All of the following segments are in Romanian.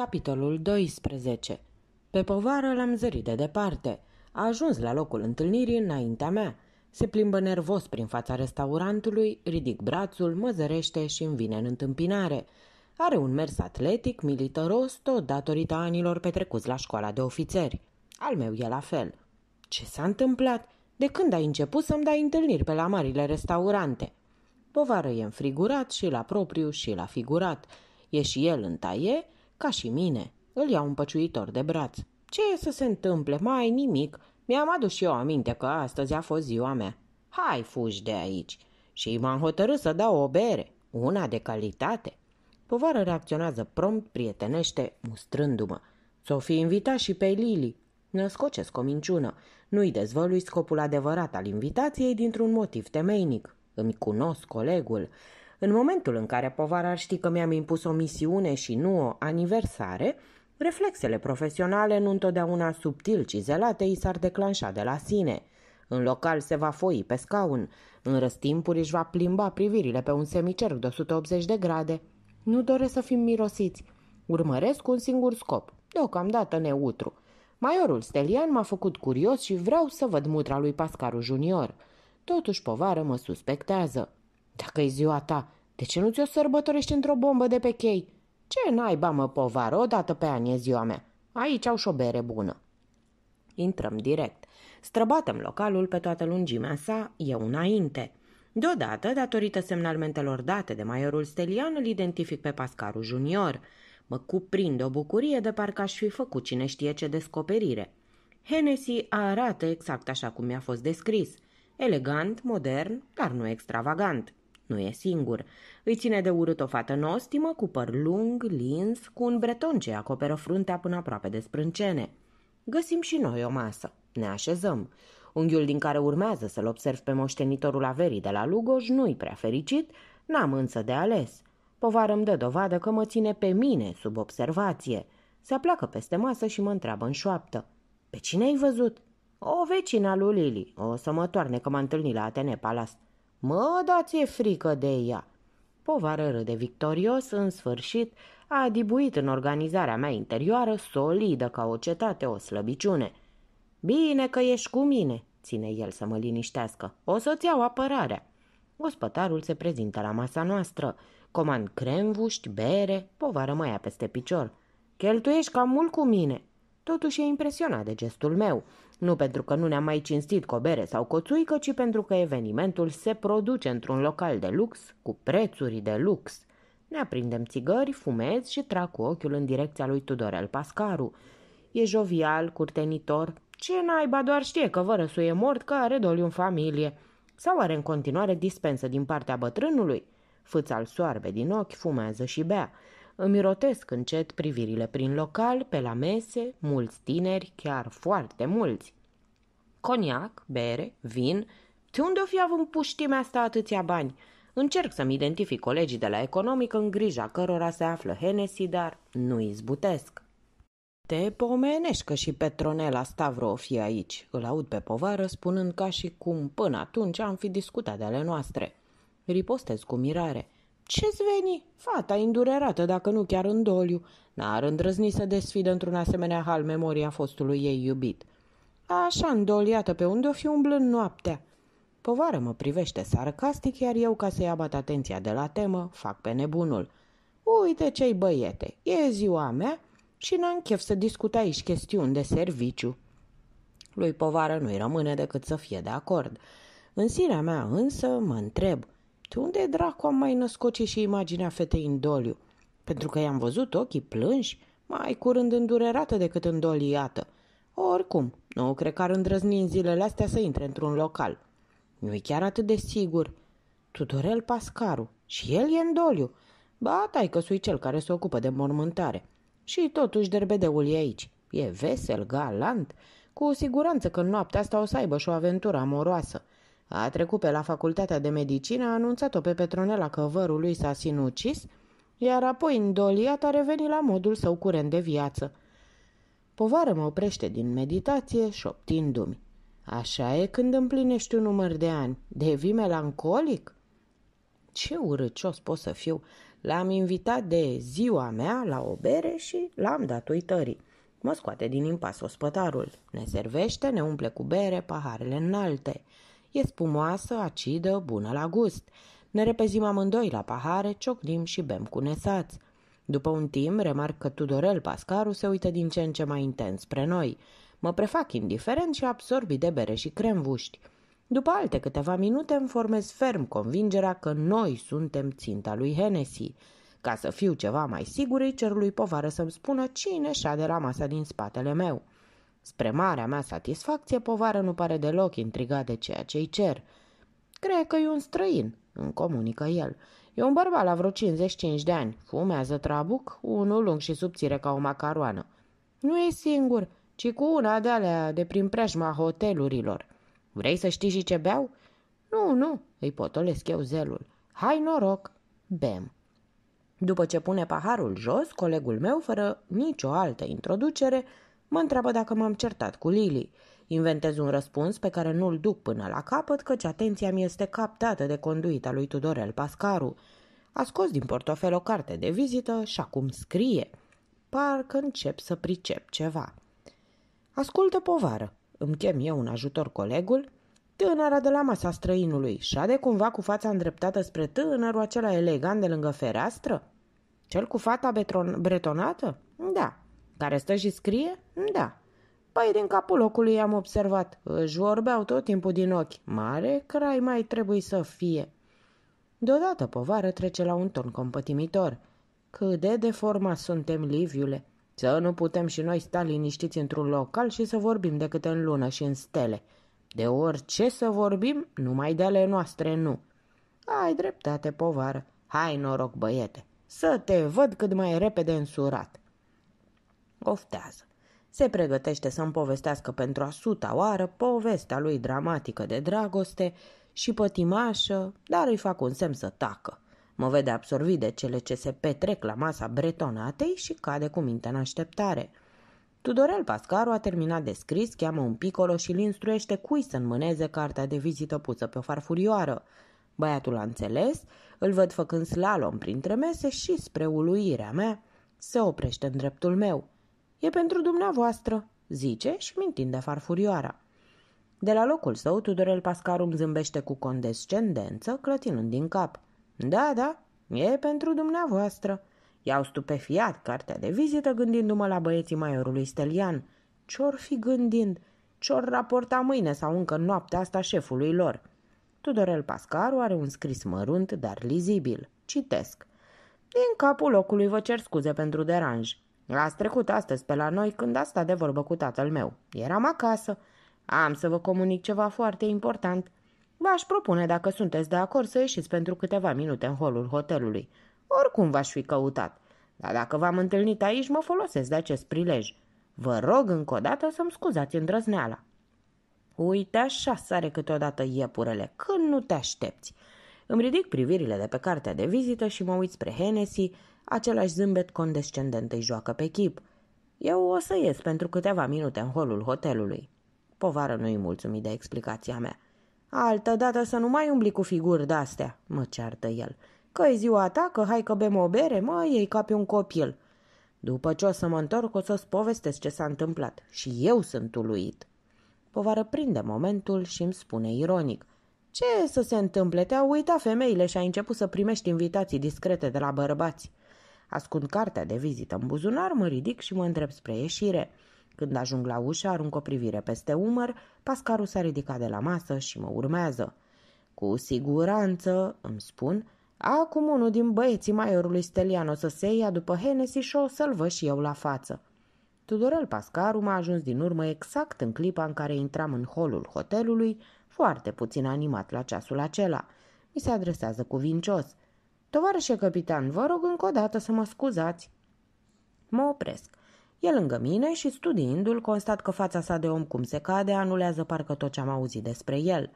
Capitolul 12 Pe povară l-am zărit de departe. A ajuns la locul întâlnirii înaintea mea. Se plimbă nervos prin fața restaurantului, ridic brațul, mă zărește și îmi vine în întâmpinare. Are un mers atletic, militaros, tot datorită anilor petrecuți la școala de ofițeri. Al meu e la fel. Ce s-a întâmplat? De când ai început să-mi dai întâlniri pe la marile restaurante? Povară e înfrigurat și la propriu și la figurat. E și el în taie, ca și mine, îl iau un păciuitor de braț. Ce e să se întâmple? Mai nimic. Mi-am adus și eu aminte că astăzi a fost ziua mea. Hai, fugi de aici. Și m-am hotărât să dau o bere, una de calitate. Povară reacționează prompt, prietenește, mustrându-mă. S-o fi invitat și pe Lili. Născocesc o minciună. Nu-i dezvălui scopul adevărat al invitației dintr-un motiv temeinic. Îmi cunosc colegul. În momentul în care povara ar ști că mi-am impus o misiune și nu o aniversare, reflexele profesionale, nu întotdeauna subtil cizelate, i s-ar declanșa de la sine. În local se va foi pe scaun, în răstimpuri își va plimba privirile pe un semicerc de 180 de grade. Nu doresc să fim mirosiți. Urmăresc un singur scop, deocamdată neutru. Maiorul Stelian m-a făcut curios și vreau să văd mutra lui Pascaru Junior. Totuși povară mă suspectează. Dacă e ziua ta, de ce nu ți-o sărbătorești într-o bombă de pe chei? Ce naiba mă povară, odată pe an e ziua mea. Aici au și o bere bună. Intrăm direct. Străbatem localul pe toată lungimea sa, eu înainte. Deodată, datorită semnalmentelor date de maiorul Stelian, îl identific pe Pascaru Junior. Mă cuprinde o bucurie de parcă aș fi făcut cine știe ce descoperire. Hennessy arată exact așa cum mi-a fost descris. Elegant, modern, dar nu extravagant. Nu e singur. Îi ține de urât o fată nostimă, cu păr lung, lins, cu un breton ce acoperă fruntea până aproape de sprâncene. Găsim și noi o masă. Ne așezăm. Unghiul din care urmează să-l observ pe moștenitorul averii de la Lugoj nu-i prea fericit, n-am însă de ales. Povară îmi dă dovadă că mă ține pe mine sub observație. Se aplacă peste masă și mă întreabă în șoaptă. Pe cine ai văzut? O vecină lui Lili. O să mă toarne că m-a întâlnit la Atene Palast. Mă, da ți-e frică de ea!" Povară râde victorios, în sfârșit, a adibuit în organizarea mea interioară, solidă ca o cetate, o slăbiciune. Bine că ești cu mine, ține el să mă liniștească. O să-ți iau apărarea. Ospătarul se prezintă la masa noastră. Comand cremvuști, bere, povară mă peste picior. Cheltuiești cam mult cu mine. Totuși e impresionat de gestul meu. Nu pentru că nu ne-am mai cinstit cu o bere sau coțuică, ci pentru că evenimentul se produce într-un local de lux, cu prețuri de lux. Ne aprindem țigări, fumez și trag cu ochiul în direcția lui Tudorel Pascaru. E jovial, curtenitor. Ce naiba doar știe că vă e mort, că are doliu în familie. Sau are în continuare dispensă din partea bătrânului? Fâța al soarbe din ochi, fumează și bea. Îmi rotesc încet privirile prin local, pe la mese, mulți tineri, chiar foarte mulți. Coniac, bere, vin, de unde o fi avut puștimea asta atâția bani? Încerc să-mi identific colegii de la economic în grija cărora se află Hennessy, dar nu izbutesc. Te pomenești că și Petronela Stavro o fi aici, îl aud pe povară spunând ca și cum până atunci am fi discutat de ale noastre. Ripostez cu mirare – ce-ți veni? Fata indurerată, dacă nu chiar în doliu, n-ar îndrăzni să desfidă într-un asemenea hal memoria fostului ei iubit. Așa îndoliată pe unde o fi umblând noaptea. Povară mă privește sarcastic, iar eu, ca să-i abat atenția de la temă, fac pe nebunul. Uite cei băiete, e ziua mea și n-am chef să discut aici chestiuni de serviciu. Lui povară nu-i rămâne decât să fie de acord. În sinea mea însă mă întreb – de unde dracu am mai născocit și imaginea fetei în doliu? Pentru că i-am văzut ochii plânși, mai curând îndurerată decât îndoliată. Oricum, nu cred că ar îndrăzni în zilele astea să intre într-un local. Nu-i chiar atât de sigur. Tudorel Pascaru. Și el e în doliu. Ba, tai că sui cel care se ocupă de mormântare. Și totuși derbedeul e aici. E vesel, galant. Cu siguranță că în noaptea asta o să aibă și o aventură amoroasă. A trecut pe la facultatea de medicină, a anunțat-o pe Petronela că vărul lui s-a sinucis, iar apoi îndoliat a revenit la modul său curent de viață. Povară mă oprește din meditație șoptindu-mi. Așa e când împlinești un număr de ani. Devii melancolic? Ce urâcios pot să fiu! L-am invitat de ziua mea la o bere și l-am dat uitării. Mă scoate din impas ospătarul. Ne servește, ne umple cu bere, paharele înalte. E spumoasă, acidă, bună la gust. Ne repezim amândoi la pahare, ciocnim și bem cu nesați. După un timp, remarc că Tudorel Pascaru se uită din ce în ce mai intens spre noi. Mă prefac indiferent și absorbi de bere și cremvuști. După alte câteva minute îmi formez ferm convingerea că noi suntem ținta lui Hennessy. Ca să fiu ceva mai sigur, îi cer lui povară să-mi spună cine șade la masa din spatele meu. Spre marea mea satisfacție, povara nu pare deloc intrigat de ceea ce-i cer. Cred că e un străin, îmi comunică el. E un bărbat la vreo 55 de ani, fumează trabuc, unul lung și subțire ca o macaroană. Nu e singur, ci cu una de alea de prin preajma hotelurilor. Vrei să știi și ce beau? Nu, nu, îi potolesc eu zelul. Hai noroc, bem. După ce pune paharul jos, colegul meu, fără nicio altă introducere, Mă întreabă dacă m-am certat cu Lily. Inventez un răspuns pe care nu-l duc până la capăt, căci atenția mi este captată de conduita lui Tudorel Pascaru. A scos din portofel o carte de vizită și acum scrie. Parcă încep să pricep ceva. Ascultă povară, îmi chem eu un ajutor colegul, tânăra de la masa străinului șade cumva cu fața îndreptată spre tânărul acela elegant de lângă fereastră? Cel cu fata betron- bretonată? Da, care stă și scrie? Da. Păi din capul locului am observat. Își vorbeau tot timpul din ochi. Mare crai mai trebuie să fie. Deodată povară trece la un ton compătimitor. Cât de deforma suntem, Liviule. Să nu putem și noi sta liniștiți într-un local și să vorbim de câte în lună și în stele. De orice să vorbim, numai de ale noastre nu. Ai dreptate, povară. Hai noroc, băiete. Să te văd cât mai repede însurat oftează. Se pregătește să-mi povestească pentru a suta oară povestea lui dramatică de dragoste și pătimașă, dar îi fac un semn să tacă. Mă vede absorbit de cele ce se petrec la masa bretonatei și cade cu mintea în așteptare. Tudorel Pascaru a terminat de scris, cheamă un picolo și îl instruiește cui să înmâneze cartea de vizită pusă pe o farfurioară. Băiatul a înțeles, îl văd făcând slalom printre mese și, spre uluirea mea, se oprește în dreptul meu. E pentru dumneavoastră, zice și mintind întinde farfurioara. De la locul său, Tudorel Pascarum zâmbește cu condescendență, clătinând din cap. Da, da, e pentru dumneavoastră. I-au stupefiat cartea de vizită gândindu-mă la băieții maiorului Stelian. Ce-or fi gândind? Ce-or raporta mâine sau încă noaptea asta șefului lor? Tudorel Pascaru are un scris mărunt, dar lizibil. Citesc. Din capul locului vă cer scuze pentru deranj. Ați trecut astăzi pe la noi când a stat de vorbă cu tatăl meu. Eram acasă. Am să vă comunic ceva foarte important. V-aș propune, dacă sunteți de acord, să ieșiți pentru câteva minute în holul hotelului. Oricum v-aș fi căutat. Dar dacă v-am întâlnit aici, mă folosesc de acest prilej. Vă rog încă o dată să-mi scuzați îndrăzneala. Uite așa sare câteodată iepurele, când nu te aștepți. Îmi ridic privirile de pe cartea de vizită și mă uit spre Hennessy, Același zâmbet condescendent îi joacă pe chip. Eu o să ies pentru câteva minute în holul hotelului. Povară nu-i mulțumit de explicația mea. Altă dată să nu mai umbli cu figuri de-astea, mă ceartă el. că e ziua ta, că hai că bem o bere, mă, ei ca pe un copil. După ce o să mă întorc, o să-ți povestesc ce s-a întâmplat. Și eu sunt uluit. Povară prinde momentul și îmi spune ironic. Ce să se întâmple? Te-au uitat femeile și ai început să primești invitații discrete de la bărbați. Ascund cartea de vizită în buzunar, mă ridic și mă îndrept spre ieșire. Când ajung la ușă, arunc o privire peste umăr, pascarul s-a ridicat de la masă și mă urmează. Cu siguranță, îmi spun, acum unul din băieții maiorului Stelian o să se ia după Hennessy și o să-l văd și eu la față. Tudorel Pascaru m-a ajuns din urmă exact în clipa în care intram în holul hotelului, foarte puțin animat la ceasul acela. Mi se adresează cuvincios. Tovarășe capitan, vă rog încă o dată să mă scuzați. Mă opresc. E lângă mine și studiindu-l constat că fața sa de om cum se cade anulează parcă tot ce am auzit despre el.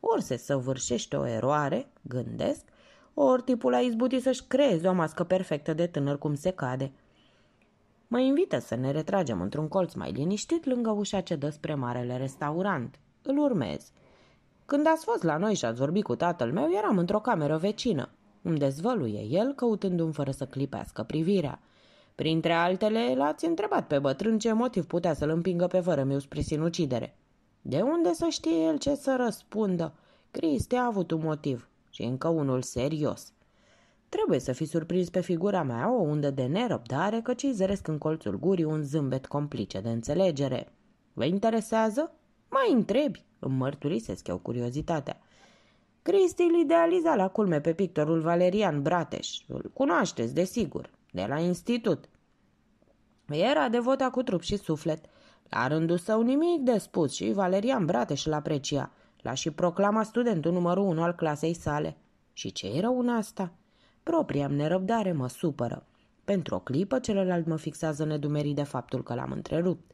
Ori se săvârșește o eroare, gândesc, ori tipul a izbutit să-și creeze o mască perfectă de tânăr cum se cade. Mă invită să ne retragem într-un colț mai liniștit lângă ușa ce dă spre marele restaurant. Îl urmez. Când ați fost la noi și ați vorbit cu tatăl meu, eram într-o cameră vecină îmi dezvăluie el, căutându-mi fără să clipească privirea. Printre altele, l-ați întrebat pe bătrân ce motiv putea să-l împingă pe fără spre sinucidere. De unde să știe el ce să răspundă? Cristi a avut un motiv și încă unul serios. Trebuie să fi surprins pe figura mea o undă de nerăbdare, căci îi zăresc în colțul gurii un zâmbet complice de înțelegere. Vă interesează? Mai întrebi, îmi mărturisesc eu curiozitatea. Cristi îl idealiza la culme pe pictorul Valerian Brateș. Îl cunoașteți, desigur, de la institut. Era devota cu trup și suflet. La rândul său nimic de spus și Valerian Brateș îl aprecia. L-a și proclama studentul numărul unu al clasei sale. Și ce era un asta? Propria nerăbdare mă supără. Pentru o clipă celălalt mă fixează nedumerit de faptul că l-am întrerupt.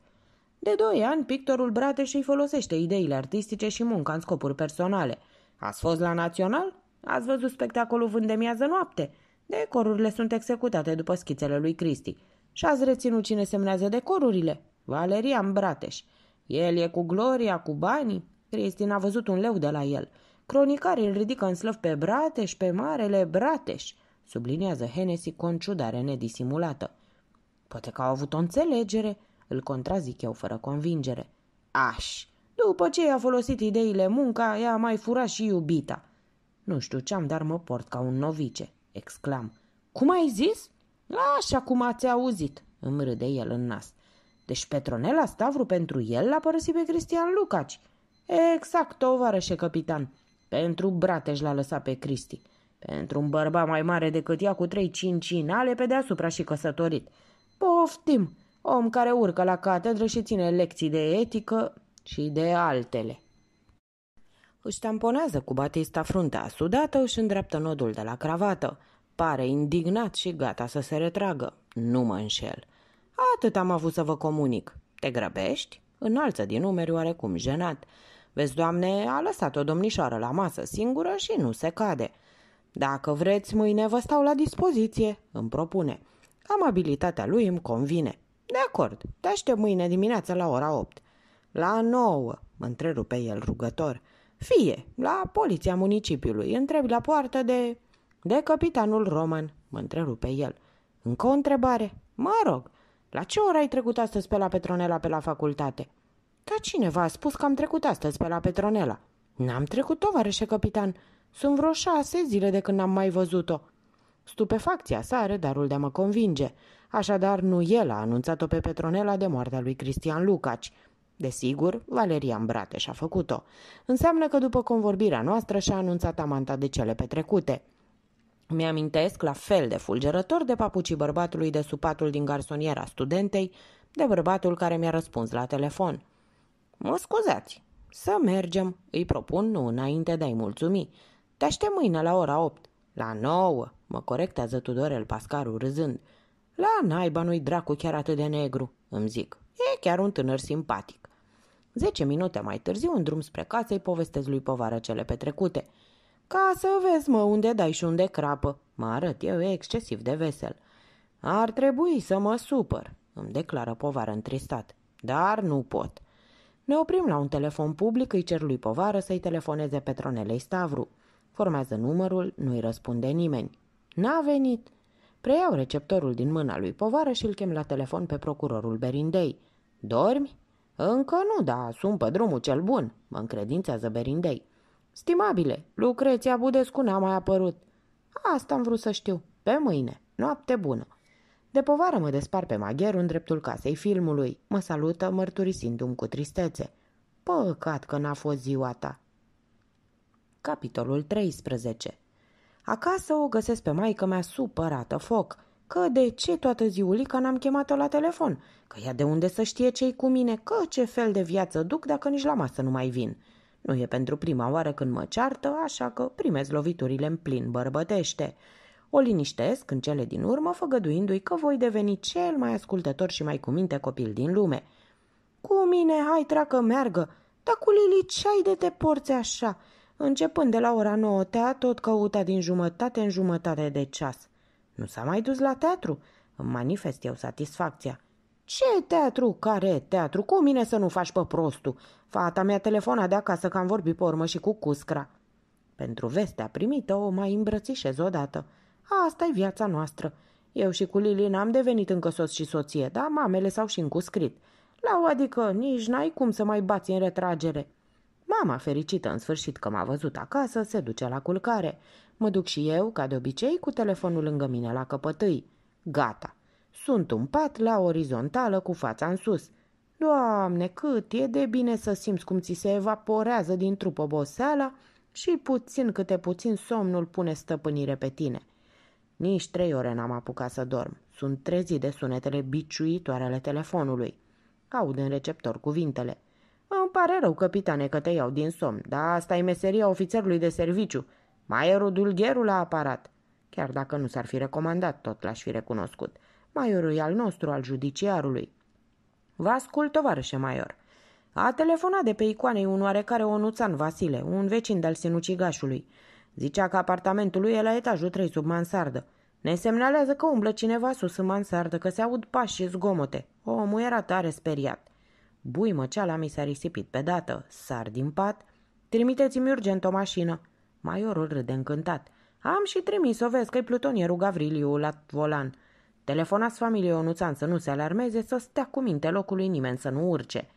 De doi ani, pictorul Brateș îi folosește ideile artistice și munca în scopuri personale – Ați fost la Național? Ați văzut spectacolul Vândemiază noapte? Decorurile sunt executate după schițele lui Cristi. Și ați reținut cine semnează decorurile? Valerian Brateș. El e cu gloria, cu banii. Cristi n-a văzut un leu de la el. Cronicarii îl ridică în slăv pe Brateș, pe marele Brateș, subliniază Hennessy cu o ciudare nedisimulată. Poate că au avut o înțelegere, îl contrazic eu fără convingere. Aș, după ce i-a folosit ideile munca, i a mai furat și iubita. Nu știu ce-am, dar mă port ca un novice, exclam. Cum ai zis? Așa cum ați auzit, îmi râde el în nas. Deci Petronela Stavru pentru el l-a părăsit pe Cristian Lucaci. Exact, tovarășe capitan. Pentru Brateș l-a lăsat pe Cristi. Pentru un bărbat mai mare decât ea cu trei cincinale pe deasupra și căsătorit. Poftim! Om care urcă la catedră și ține lecții de etică, și de altele. Își tamponează cu Batista fruntea sudată, își îndreaptă nodul de la cravată. Pare indignat și gata să se retragă. Nu mă înșel. Atât am avut să vă comunic. Te grăbești? Înalță din umeri oarecum jenat. Vezi, doamne, a lăsat o domnișoară la masă singură și nu se cade. Dacă vreți, mâine vă stau la dispoziție, îmi propune. Amabilitatea lui îmi convine. De acord, te aștept mâine dimineața la ora 8. La nouă, mă întrerupe el rugător. Fie, la poliția municipiului, întreb la poartă de... De capitanul Roman, mă întrerupe el. Încă o întrebare? Mă rog, la ce oră ai trecut astăzi pe la Petronela pe la facultate? Da cineva a spus că am trecut astăzi pe la Petronela. N-am trecut, tovarășe capitan. Sunt vreo șase zile de când am mai văzut-o. Stupefacția sa are darul de a mă convinge. Așadar, nu el a anunțat-o pe Petronela de moartea lui Cristian Lucaci – Desigur, Valerian Brate și-a făcut-o. Înseamnă că după convorbirea noastră și-a anunțat amanta de cele petrecute. Mi-amintesc la fel de fulgerător de papucii bărbatului de supatul din garsoniera studentei, de bărbatul care mi-a răspuns la telefon. Mă scuzați, să mergem, îi propun nu înainte de a-i mulțumi. Te aștept mâine la ora 8. La 9, mă corectează Tudorel Pascaru râzând. La naiba nu-i dracu chiar atât de negru, îmi zic. E chiar un tânăr simpatic. Zece minute mai târziu, în drum spre casă, îi povestesc lui povară cele petrecute. Ca să vezi, mă, unde dai și unde crapă. Mă arăt eu excesiv de vesel. Ar trebui să mă supăr, îmi declară povară întristat. Dar nu pot. Ne oprim la un telefon public, îi cer lui povară să-i telefoneze Petronelei Stavru. Formează numărul, nu-i răspunde nimeni. N-a venit. Preiau receptorul din mâna lui povară și îl chem la telefon pe procurorul Berindei. Dormi? Încă nu, da. sunt pe drumul cel bun, mă încredințează Berindei. Stimabile, Lucreția Budescu n-a mai apărut. Asta am vrut să știu. Pe mâine. Noapte bună. De povară mă despar pe magher în dreptul casei filmului. Mă salută mărturisindu-mi cu tristețe. Păcat că n-a fost ziua ta. Capitolul 13 Acasă o găsesc pe maică mea supărată foc că de ce toată ziulica n-am chemat-o la telefon, că ea de unde să știe cei cu mine, că ce fel de viață duc dacă nici la masă nu mai vin. Nu e pentru prima oară când mă ceartă, așa că primez loviturile în plin bărbătește. O liniștesc în cele din urmă, făgăduindu-i că voi deveni cel mai ascultător și mai cuminte copil din lume. Cu mine, hai, treacă, meargă! Dar cu Lili ce ai de te porți așa? Începând de la ora nouă, te-a tot căuta din jumătate în jumătate de ceas. Nu s-a mai dus la teatru? Îmi manifest eu satisfacția. Ce teatru? Care teatru? Cu mine să nu faci pe prostul? Fata mea telefona de acasă că am vorbit pe urmă și cu Cuscra. Pentru vestea primită o mai îmbrățișez odată. asta e viața noastră. Eu și cu Lili am devenit încă sos și soție, dar mamele s-au și încuscrit. La o adică nici n-ai cum să mai bați în retragere. Mama, fericită în sfârșit că m-a văzut acasă, se duce la culcare. Mă duc și eu, ca de obicei, cu telefonul lângă mine la căpătâi. Gata. Sunt un pat la orizontală cu fața în sus. Doamne, cât e de bine să simți cum ți se evaporează din trup oboseala și puțin câte puțin somnul pune stăpânire pe tine. Nici trei ore n-am apucat să dorm. Sunt trezit de sunetele biciuitoare ale telefonului. Aud în receptor cuvintele. Îmi pare rău, capitane, că te iau din somn, dar asta e meseria ofițerului de serviciu – Maierul Dulgheru l-a aparat. Chiar dacă nu s-ar fi recomandat, tot l-aș fi recunoscut. Maiorul e al nostru, al judiciarului. Vă ascult, tovarășe Maior. A telefonat de pe icoanei un oarecare onuțan Vasile, un vecin de-al sinucigașului. Zicea că apartamentul lui e la etajul 3 sub mansardă. Ne semnalează că umblă cineva sus în mansardă, că se aud pași și zgomote. Omul era tare speriat. Bui ceala mi s-a risipit pe dată. Sar din pat. Trimiteți-mi urgent o mașină. Maiorul râde încântat. Am și trimis-o, vezi că-i plutonierul Gavriliu la volan. Telefonați familiei Onuțan să nu se alarmeze, să stea cu minte locului nimeni să nu urce.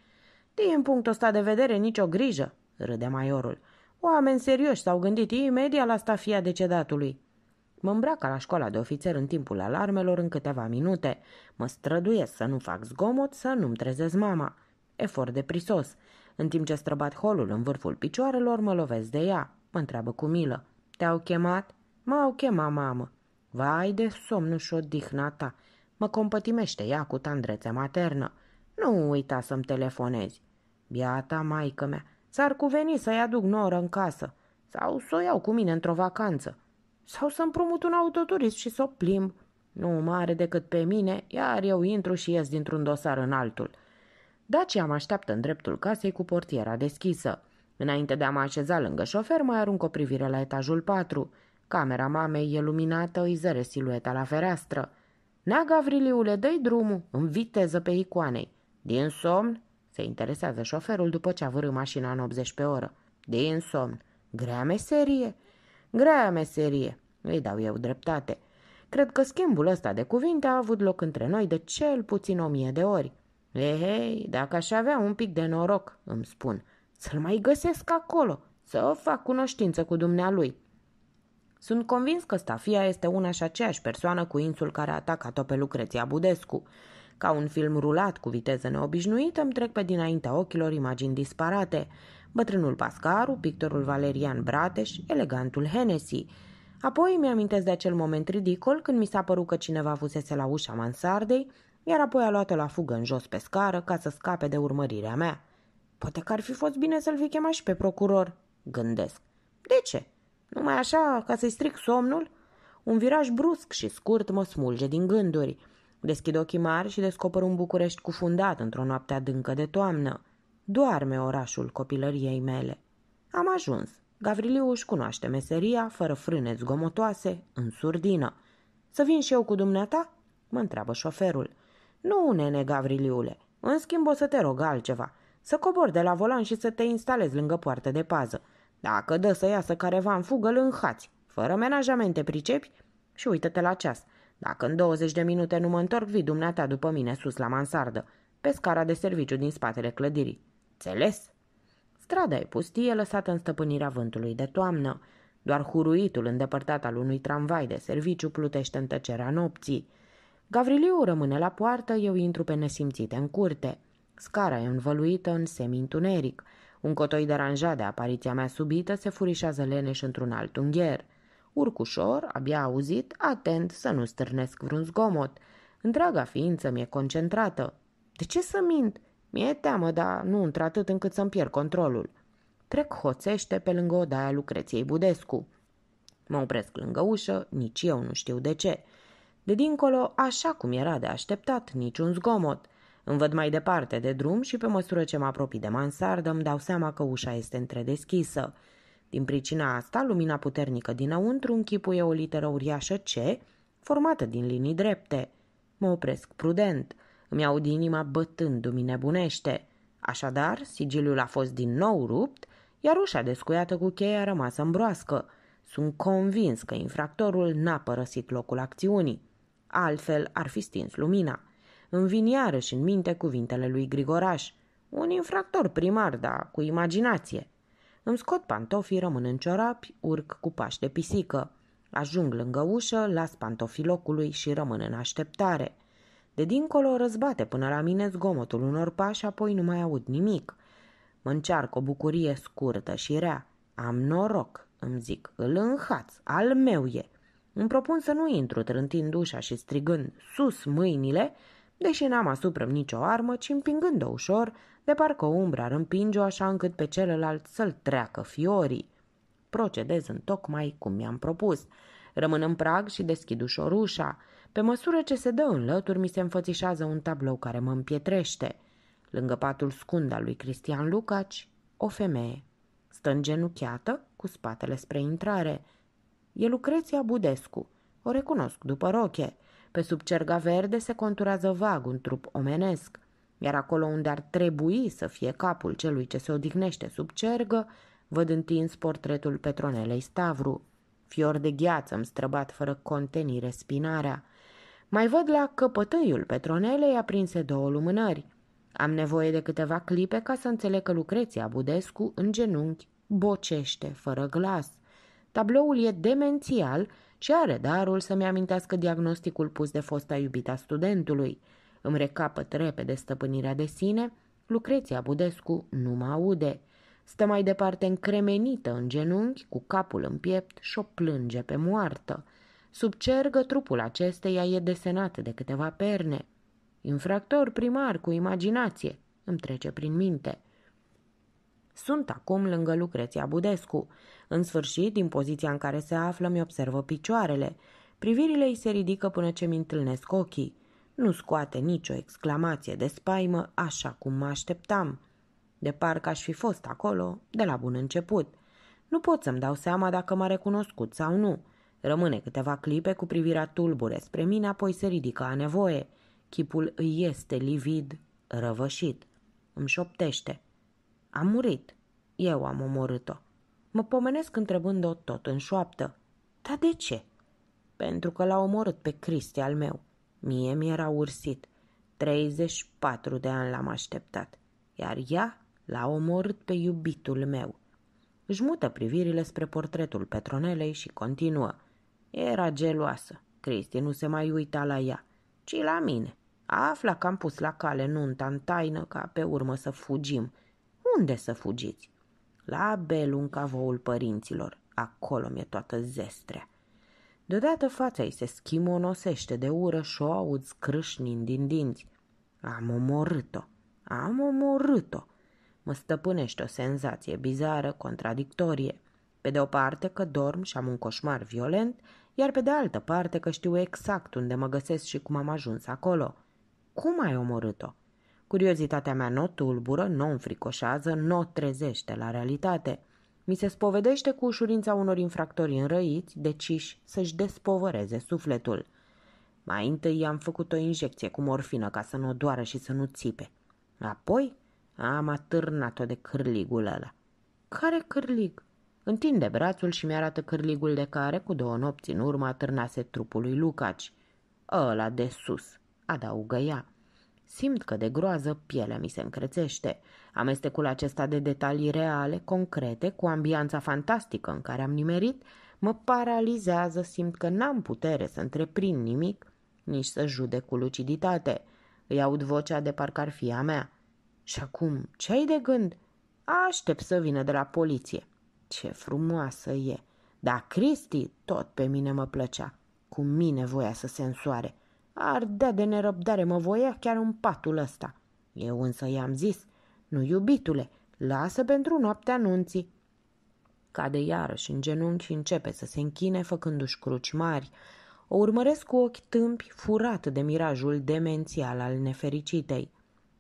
Din punctul ăsta de vedere, nicio grijă, râde maiorul. Oameni serioși s-au gândit imediat la stafia decedatului. Mă îmbracă la școala de ofițer în timpul alarmelor în câteva minute. Mă străduiesc să nu fac zgomot, să nu-mi trezez mama. Efort de prisos. În timp ce străbat holul în vârful picioarelor, mă lovesc de ea. Mă întreabă cu milă. Te-au chemat? M-au chemat, mamă. Vai de somnul și odihna ta. Mă compătimește ea cu tandrețea maternă. Nu uita să-mi telefonezi. Biata maică mea, s-ar cuveni să-i aduc noră în casă sau să o iau cu mine într-o vacanță sau să împrumut un autoturist și să o plimb. Nu mare decât pe mine, iar eu intru și ies dintr-un dosar în altul. Dacia mă așteaptă în dreptul casei cu portiera deschisă. Înainte de a mă așeza lângă șofer, mai arunc o privire la etajul 4. Camera mamei e luminată, îi zăre silueta la fereastră. Nea Gavriliule, dă drumul, în viteză pe icoanei. Din somn? Se interesează șoferul după ce a vârât mașina în 80 pe oră. Din somn. Grea meserie? Grea meserie. Îi dau eu dreptate. Cred că schimbul ăsta de cuvinte a avut loc între noi de cel puțin o mie de ori. Hei, dacă aș avea un pic de noroc, îmi spun – să-l mai găsesc acolo, să fac cunoștință cu dumnealui. Sunt convins că Stafia este una și aceeași persoană cu insul care a atacat-o pe Lucreția Budescu. Ca un film rulat cu viteză neobișnuită, îmi trec pe dinaintea ochilor imagini disparate. Bătrânul Pascaru, pictorul Valerian Brateș, elegantul Hennessy. Apoi îmi amintesc de acel moment ridicol când mi s-a părut că cineva fusese la ușa mansardei, iar apoi a luat-o la fugă în jos pe scară ca să scape de urmărirea mea. Poate că ar fi fost bine să-l fi chemat și pe procuror, gândesc. De ce? Numai așa, ca să-i stric somnul? Un viraj brusc și scurt mă smulge din gânduri. Deschid ochii mari și descoper un București cufundat într-o noapte adâncă de toamnă. Doarme orașul copilăriei mele. Am ajuns. Gavriliu își cunoaște meseria, fără frâne zgomotoase, în surdină. Să vin și eu cu dumneata?" mă întreabă șoferul. Nu, nene Gavriliule, în schimb o să te rog altceva. Să cobori de la volan și să te instalezi lângă poartă de pază. Dacă dă să iasă careva în fugă, îl înhați. Fără menajamente, pricepi? Și uită-te la ceas. Dacă în 20 de minute nu mă întorc, vii dumneata după mine sus la mansardă, pe scara de serviciu din spatele clădirii. Înțeles? Strada e pustie, lăsată în stăpânirea vântului de toamnă. Doar huruitul îndepărtat al unui tramvai de serviciu plutește în tăcerea nopții. Gavriliu rămâne la poartă, eu intru pe nesimțite în curte. Scara e învăluită în semi-întuneric. Un cotoi deranjat de apariția mea subită se furișează leneș într-un alt ungher. Urc ușor, abia auzit, atent să nu stârnesc vreun zgomot. Întreaga ființă mi-e concentrată. De ce să mint? Mi-e teamă, dar nu într-atât încât să-mi pierd controlul. Trec hoțește pe lângă odaia Lucreției Budescu. Mă opresc lângă ușă, nici eu nu știu de ce. De dincolo, așa cum era de așteptat, niciun zgomot. Îmi văd mai departe de drum și pe măsură ce mă apropii de mansardă îmi dau seama că ușa este întredeschisă. Din pricina asta, lumina puternică dinăuntru închipuie o literă uriașă C, formată din linii drepte. Mă opresc prudent. Îmi aud inima bătându-mi nebunește. Așadar, sigiliul a fost din nou rupt, iar ușa descuiată cu cheia a rămas îmbroască. Sunt convins că infractorul n-a părăsit locul acțiunii. Altfel, ar fi stins lumina îmi vin iarăși în minte cuvintele lui Grigoraș, un infractor primar, da cu imaginație. Îmi scot pantofii, rămân în ciorapi, urc cu pași de pisică. Ajung lângă ușă, las pantofii locului și rămân în așteptare. De dincolo răzbate până la mine zgomotul unor pași, apoi nu mai aud nimic. Mă încearcă o bucurie scurtă și rea. Am noroc, îmi zic, îl înhaț, al meu e. Îmi propun să nu intru trântind ușa și strigând sus mâinile, deși n-am asupra nicio armă, ci împingând-o ușor, de parcă umbra ar împinge-o așa încât pe celălalt să-l treacă fiorii. Procedez în tocmai cum mi-am propus. Rămân în prag și deschid ușor ușa. Pe măsură ce se dă în lături, mi se înfățișează un tablou care mă împietrește. Lângă patul scund al lui Cristian Lucaci, o femeie. Stă genuchiată, cu spatele spre intrare. E Lucreția Budescu. O recunosc după roche – pe sub cerga verde se conturează vag un trup omenesc, iar acolo unde ar trebui să fie capul celui ce se odihnește sub cergă, văd întins portretul Petronelei Stavru. Fior de gheață îmi străbat fără contenire spinarea. Mai văd la căpătăiul Petronelei aprinse două lumânări. Am nevoie de câteva clipe ca să înțeleg că Lucreția Budescu, în genunchi, bocește, fără glas. Tabloul e demențial ce are darul să-mi amintească diagnosticul pus de fosta iubita studentului? Îmi recapăt repede stăpânirea de sine, Lucreția Budescu nu mă aude. Stă mai departe încremenită în genunchi, cu capul în piept și o plânge pe moartă. Sub cergă, trupul acesteia e desenat de câteva perne. Infractor primar cu imaginație, îmi trece prin minte – sunt acum lângă Lucreția Budescu. În sfârșit, din poziția în care se află, mi observă picioarele. Privirile îi se ridică până ce mi întâlnesc ochii. Nu scoate nicio exclamație de spaimă, așa cum mă așteptam. De parcă aș fi fost acolo de la bun început. Nu pot să-mi dau seama dacă m-a recunoscut sau nu. Rămâne câteva clipe cu privirea tulbure spre mine, apoi se ridică a nevoie. Chipul îi este livid, răvășit. Îmi șoptește. A murit. Eu am omorât-o. Mă pomenesc întrebând-o tot în șoaptă. Dar de ce? Pentru că l-a omorât pe Cristi al meu. Mie mi-era ursit. 34 de ani l-am așteptat. Iar ea l-a omorât pe iubitul meu. Își mută privirile spre portretul Petronelei și continuă. Era geloasă. Cristi nu se mai uita la ea, ci la mine. Afla că am pus la cale nunta în taină ca pe urmă să fugim – unde să fugiți? La belunca voul părinților, acolo mi-e toată zestrea. Deodată fața ei se schimonosește de ură și o aud scrâșnind din dinți. Am omorât-o, am omorât-o. Mă stăpânește o senzație bizară, contradictorie. Pe de o parte că dorm și am un coșmar violent, iar pe de altă parte că știu exact unde mă găsesc și cum am ajuns acolo. Cum ai omorât-o? Curiozitatea mea nu tulbură, nu înfricoșează, nu trezește la realitate. Mi se spovedește cu ușurința unor infractori înrăiți, deciși să-și despovăreze sufletul. Mai întâi i-am făcut o injecție cu morfină ca să nu doară și să nu țipe. Apoi am atârnat-o de cârligul ăla. Care cârlig? Întinde brațul și mi-arată cârligul de care, cu două nopți în urmă, atârnase trupul lui Lucaci. Ăla de sus, adaugă ea. Simt că de groază pielea mi se încrețește. Amestecul acesta de detalii reale, concrete, cu ambianța fantastică în care am nimerit, mă paralizează, simt că n-am putere să întreprind nimic, nici să judec cu luciditate. Îi aud vocea de parcă ar fi a mea. Și acum, ce ai de gând? Aștept să vină de la poliție. Ce frumoasă e! Dar Cristi tot pe mine mă plăcea. Cu mine voia să se însoare. Ardea de nerăbdare, mă voia chiar în patul ăsta. Eu însă i-am zis, nu iubitule, lasă pentru noapte anunții. Cade iarăși în genunchi și începe să se închine făcându-și cruci mari. O urmăresc cu ochi tâmpi, furat de mirajul demențial al nefericitei.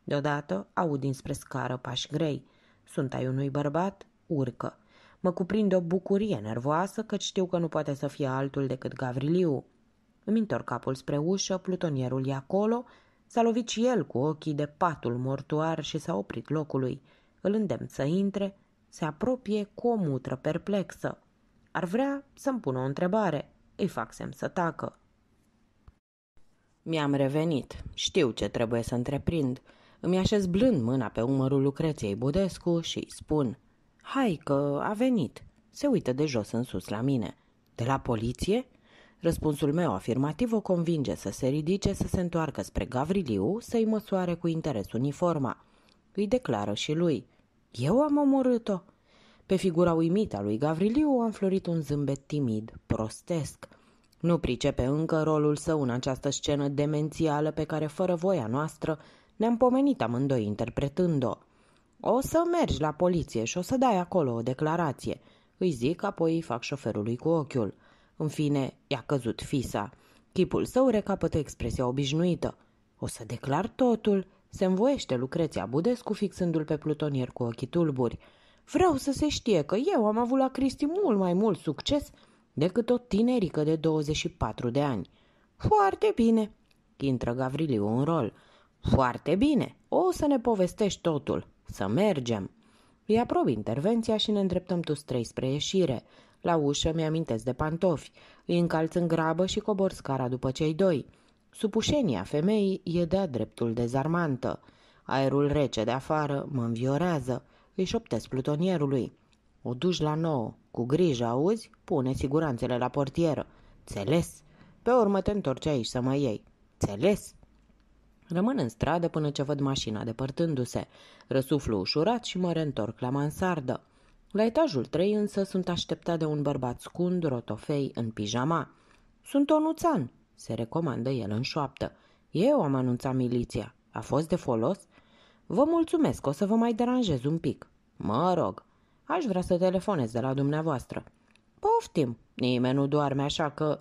Deodată aud dinspre scară pași grei. Sunt ai unui bărbat, urcă. Mă cuprinde o bucurie nervoasă, că știu că nu poate să fie altul decât Gavriliu. Îmi întorc capul spre ușă, plutonierul e acolo, s-a lovit și el cu ochii de patul mortuar și s-a oprit locului. Îl îndemn să intre, se apropie cu o mutră perplexă. Ar vrea să-mi pună o întrebare. Îi fac semn să tacă. Mi-am revenit. Știu ce trebuie să întreprind. Îmi așez blând mâna pe umărul Lucreției Budescu și îi spun Hai că a venit. Se uită de jos în sus la mine. De la poliție? Răspunsul meu afirmativ o convinge să se ridice, să se întoarcă spre Gavriliu, să-i măsoare cu interes uniforma. Îi declară și lui. Eu am omorât-o. Pe figura uimită a lui Gavriliu a înflorit un zâmbet timid, prostesc. Nu pricepe încă rolul său în această scenă demențială pe care, fără voia noastră, ne-am pomenit amândoi interpretând-o. O să mergi la poliție și o să dai acolo o declarație, îi zic, apoi îi fac șoferului cu ochiul. În fine, i-a căzut fisa. Chipul său recapătă expresia obișnuită. O să declar totul, se învoiește Lucreția Budescu fixându-l pe plutonier cu ochii tulburi. Vreau să se știe că eu am avut la Cristi mult mai mult succes decât o tinerică de 24 de ani. Foarte bine, intră Gavriliu în rol. Foarte bine, o să ne povestești totul, să mergem. Îi aprob intervenția și ne îndreptăm tu trei spre ieșire. La ușă mi-amintesc de pantofi. Îi încalț în grabă și cobor scara după cei doi. Supușenia femeii e de-a dreptul dezarmantă. Aerul rece de afară mă înviorează. Îi șoptesc plutonierului. O duci la nouă. Cu grijă, auzi? Pune siguranțele la portieră. Țeles? Pe urmă te întorci aici să mă iei. Țeles? Rămân în stradă până ce văd mașina depărtându-se. Răsuflu ușurat și mă reîntorc la mansardă. La etajul 3 însă sunt așteptat de un bărbat scund, rotofei, în pijama. Sunt onuțan, se recomandă el în șoaptă. Eu am anunțat miliția. A fost de folos? Vă mulțumesc, o să vă mai deranjez un pic. Mă rog, aș vrea să telefonez de la dumneavoastră. Poftim, nimeni nu doarme așa că...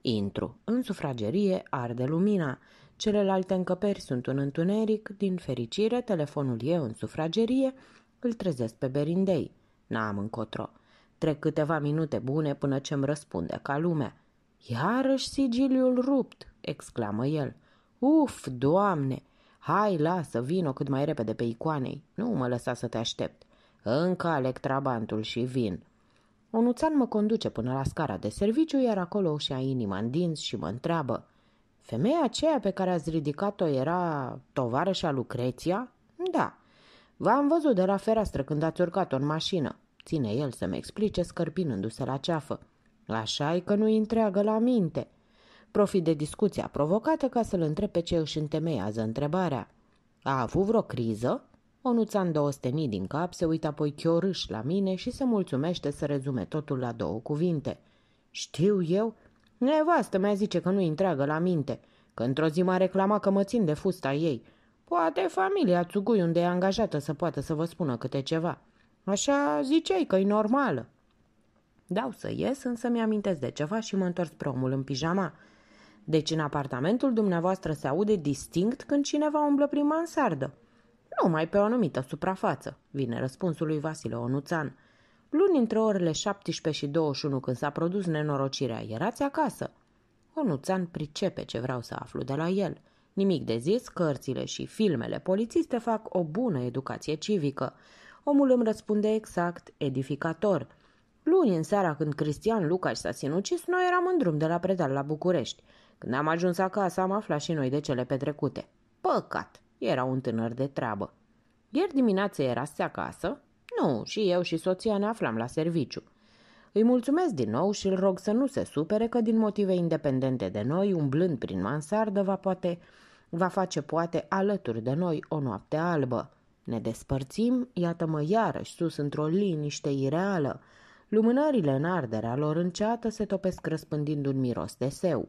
Intru. În sufragerie arde lumina. Celelalte încăperi sunt un întuneric. Din fericire, telefonul e în sufragerie. Îl trezesc pe Berindei. N-am încotro. Trec câteva minute bune până ce-mi răspunde ca lumea. Iarăși sigiliul rupt, exclamă el. Uf, doamne! Hai, lasă, vino cât mai repede pe icoanei. Nu mă lăsa să te aștept. Încă aleg trabantul și vin. Onuțan mă conduce până la scara de serviciu, iar acolo și a inima în dinți și mă întreabă. Femeia aceea pe care ați ridicat-o era tovarășa Lucreția? Da. V-am văzut de la fereastră când ați urcat-o în mașină. Ține el să-mi explice scărpinându-se la ceafă. așa e că nu-i întreagă la minte. Profit de discuția provocată ca să-l întrebe ce își întemeiază întrebarea. A avut vreo criză? Onuța îndoosteni din cap, se uită apoi chiorâș la mine și se mulțumește să rezume totul la două cuvinte. Știu eu? Nevastă a zice că nu-i întreagă la minte, că într-o zi m-a reclamat că mă țin de fusta ei. Poate familia Tsugui unde e angajată să poată să vă spună câte ceva. Așa ziceai că e normală. Dau să ies, însă mi-amintesc de ceva și mă întorc spre omul în pijama. Deci în apartamentul dumneavoastră se aude distinct când cineva umblă prin mansardă. Numai pe o anumită suprafață, vine răspunsul lui Vasile Onuțan. Luni între orele 17 și 21 când s-a produs nenorocirea, erați acasă. Onuțan pricepe ce vreau să aflu de la el. Nimic de zis, cărțile și filmele polițiste fac o bună educație civică. Omul îmi răspunde exact, edificator. Luni în seara când Cristian Lucaș s-a sinucis, noi eram în drum de la predal la București. Când am ajuns acasă, am aflat și noi de cele petrecute. Păcat, era un tânăr de treabă. Ieri dimineață era acasă? Nu, și eu și soția ne aflam la serviciu. Îi mulțumesc din nou și îl rog să nu se supere că din motive independente de noi, umblând prin mansardă, va, poate, va face poate alături de noi o noapte albă. Ne despărțim, iată-mă iarăși sus într-o liniște ireală. Lumânările în arderea lor înceată se topesc răspândind un miros de seu.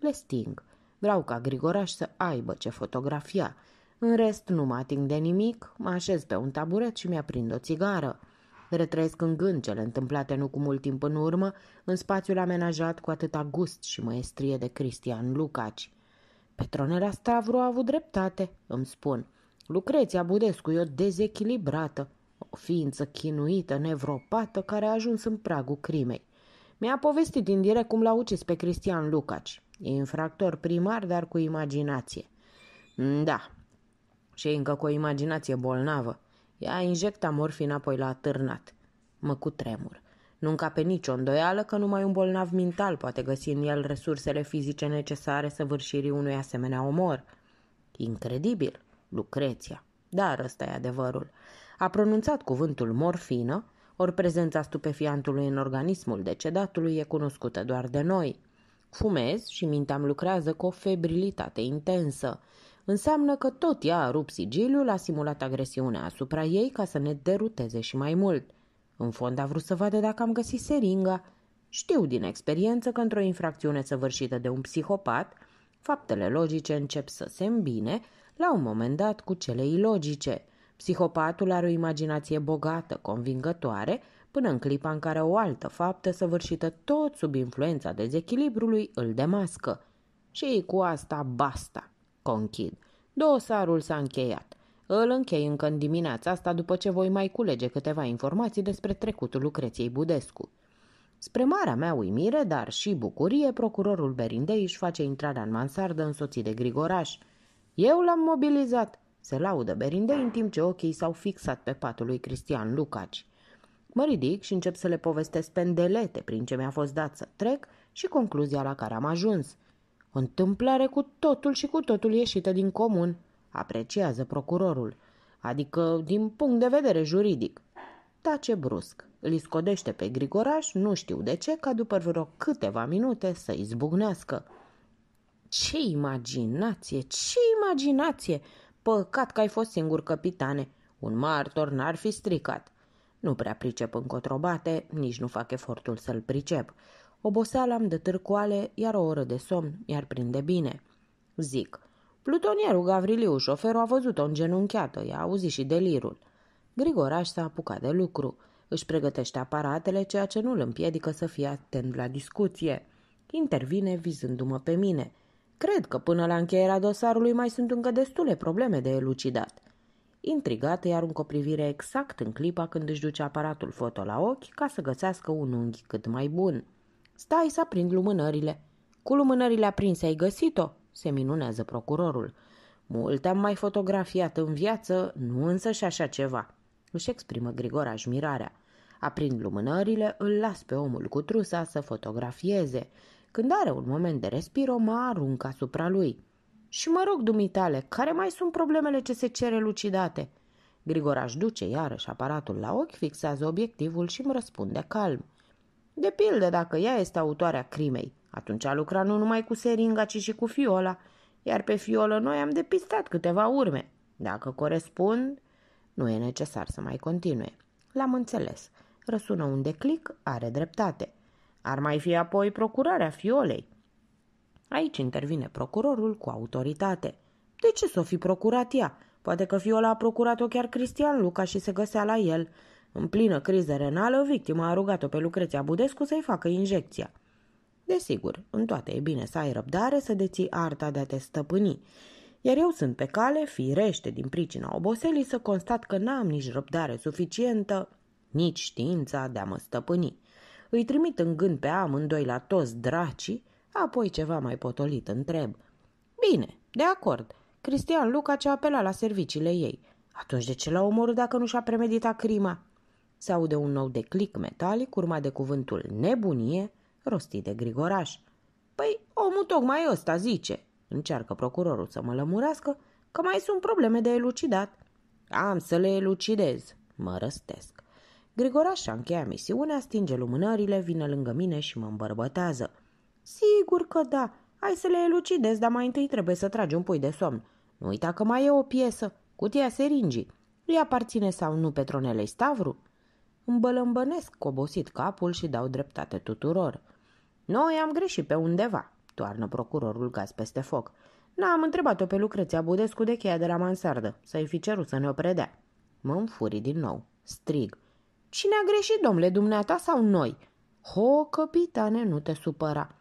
Le sting. Vreau ca Grigoraș să aibă ce fotografia. În rest nu mă ating de nimic, mă așez pe un taburet și mi-aprind o țigară. Retrăiesc în gând cele întâmplate nu cu mult timp în urmă, în spațiul amenajat cu atâta gust și măestrie de Cristian Lucaci. Petronela Stavru a avut dreptate, îmi spun – Lucreția Budescu e o dezechilibrată, o ființă chinuită, nevropată, care a ajuns în pragul crimei. Mi-a povestit din direct cum l-a ucis pe Cristian Lucaci. E infractor primar, dar cu imaginație. Da, și încă cu o imaginație bolnavă. Ea injecta morfina apoi la târnat. Mă tremur. Nu pe nicio îndoială că numai un bolnav mental poate găsi în el resursele fizice necesare săvârșirii unui asemenea omor. Incredibil! Lucreția. Dar ăsta e adevărul. A pronunțat cuvântul morfină, ori prezența stupefiantului în organismul decedatului e cunoscută doar de noi. Fumez și mintea îmi lucrează cu o febrilitate intensă. Înseamnă că tot ea a rupt sigiliul, a simulat agresiunea asupra ei ca să ne deruteze și mai mult. În fond a vrut să vadă dacă am găsit seringa. Știu din experiență că într-o infracțiune săvârșită de un psihopat, faptele logice încep să se îmbine la un moment dat cu cele ilogice. Psihopatul are o imaginație bogată, convingătoare, până în clipa în care o altă faptă săvârșită tot sub influența dezechilibrului îl demască. Și cu asta basta, conchid. Dosarul s-a încheiat. Îl închei încă în dimineața asta după ce voi mai culege câteva informații despre trecutul Lucreției Budescu. Spre marea mea uimire, dar și bucurie, procurorul Berindei își face intrarea în mansardă însoțit de Grigoraș – eu l-am mobilizat, se laudă Berinde în timp ce ochii s-au fixat pe patul lui Cristian Lucaci. Mă ridic și încep să le povestesc pendelete prin ce mi-a fost dat să trec și concluzia la care am ajuns. O întâmplare cu totul și cu totul ieșită din comun, apreciază procurorul, adică din punct de vedere juridic. Tace da, brusc, îl scodește pe Grigoraș, nu știu de ce, ca după vreo câteva minute să izbucnească ce imaginație, ce imaginație! Păcat că ai fost singur capitane. Un martor n-ar fi stricat. Nu prea pricep încotrobate, nici nu fac efortul să-l pricep. Oboseala am de târcoale, iar o oră de somn iar prinde bine. Zic, plutonierul Gavriliu, șoferul a văzut-o îngenunchiată, i-a auzit și delirul. Grigoraș s-a apucat de lucru. Își pregătește aparatele, ceea ce nu îl împiedică să fie atent la discuție. Intervine vizându-mă pe mine – Cred că până la încheierea dosarului mai sunt încă destule probleme de elucidat. Intrigat, îi aruncă o privire exact în clipa când își duce aparatul foto la ochi ca să găsească un unghi cât mai bun. Stai să aprind lumânările. Cu lumânările aprinse ai găsit-o? se minunează procurorul. Mult am mai fotografiat în viață, nu însă și așa ceva. Își exprimă Grigor admirarea. Aprind lumânările, îl las pe omul cu trusa să fotografieze. Când are un moment de respiro, mă arunc asupra lui. Și mă rog, dumitale, care mai sunt problemele ce se cere lucidate? Grigoraș duce iarăși aparatul la ochi, fixează obiectivul și îmi răspunde calm. De pildă, dacă ea este autoarea crimei, atunci a lucrat nu numai cu seringa, ci și cu fiola, iar pe fiolă noi am depistat câteva urme. Dacă corespund, nu e necesar să mai continue. L-am înțeles. Răsună un declic, are dreptate. Ar mai fi apoi procurarea fiolei. Aici intervine procurorul cu autoritate. De ce s-o fi procurat ea? Poate că fiola a procurat-o chiar Cristian Luca și se găsea la el. În plină criză renală, victima a rugat-o pe Lucreția Budescu să-i facă injecția. Desigur, în toate e bine să ai răbdare să deții arta de a te stăpâni. Iar eu sunt pe cale, firește din pricina oboselii, să constat că n-am nici răbdare suficientă, nici știința de a mă stăpâni. Îi trimit în gând pe amândoi la toți dracii, apoi ceva mai potolit întreb. Bine, de acord. Cristian Luca ce apela la serviciile ei. Atunci de ce l-a omorât dacă nu și-a premeditat crima? Se aude un nou declic metalic urmat de cuvântul nebunie rostit de Grigoraș. Păi, omul tocmai ăsta zice, încearcă procurorul să mă lămurească, că mai sunt probleme de elucidat. Am să le elucidez, mă răstesc. Grigoraș a încheiat misiunea, stinge lumânările, vine lângă mine și mă îmbărbătează. Sigur că da, hai să le elucidez, dar mai întâi trebuie să tragi un pui de somn. Nu uita că mai e o piesă, cutia seringii. Îi aparține sau nu Petronelei Stavru? Îmbălâmbănesc obosit capul și dau dreptate tuturor. Noi am greșit pe undeva, toarnă procurorul gaz peste foc. N-am întrebat-o pe Lucreția Budescu de cheia de la mansardă, să-i fi cerut să ne o predea. Mă înfuri din nou. Strig. Cine a greșit, domnule, dumneata sau noi? Ho, capitane, nu te supăra.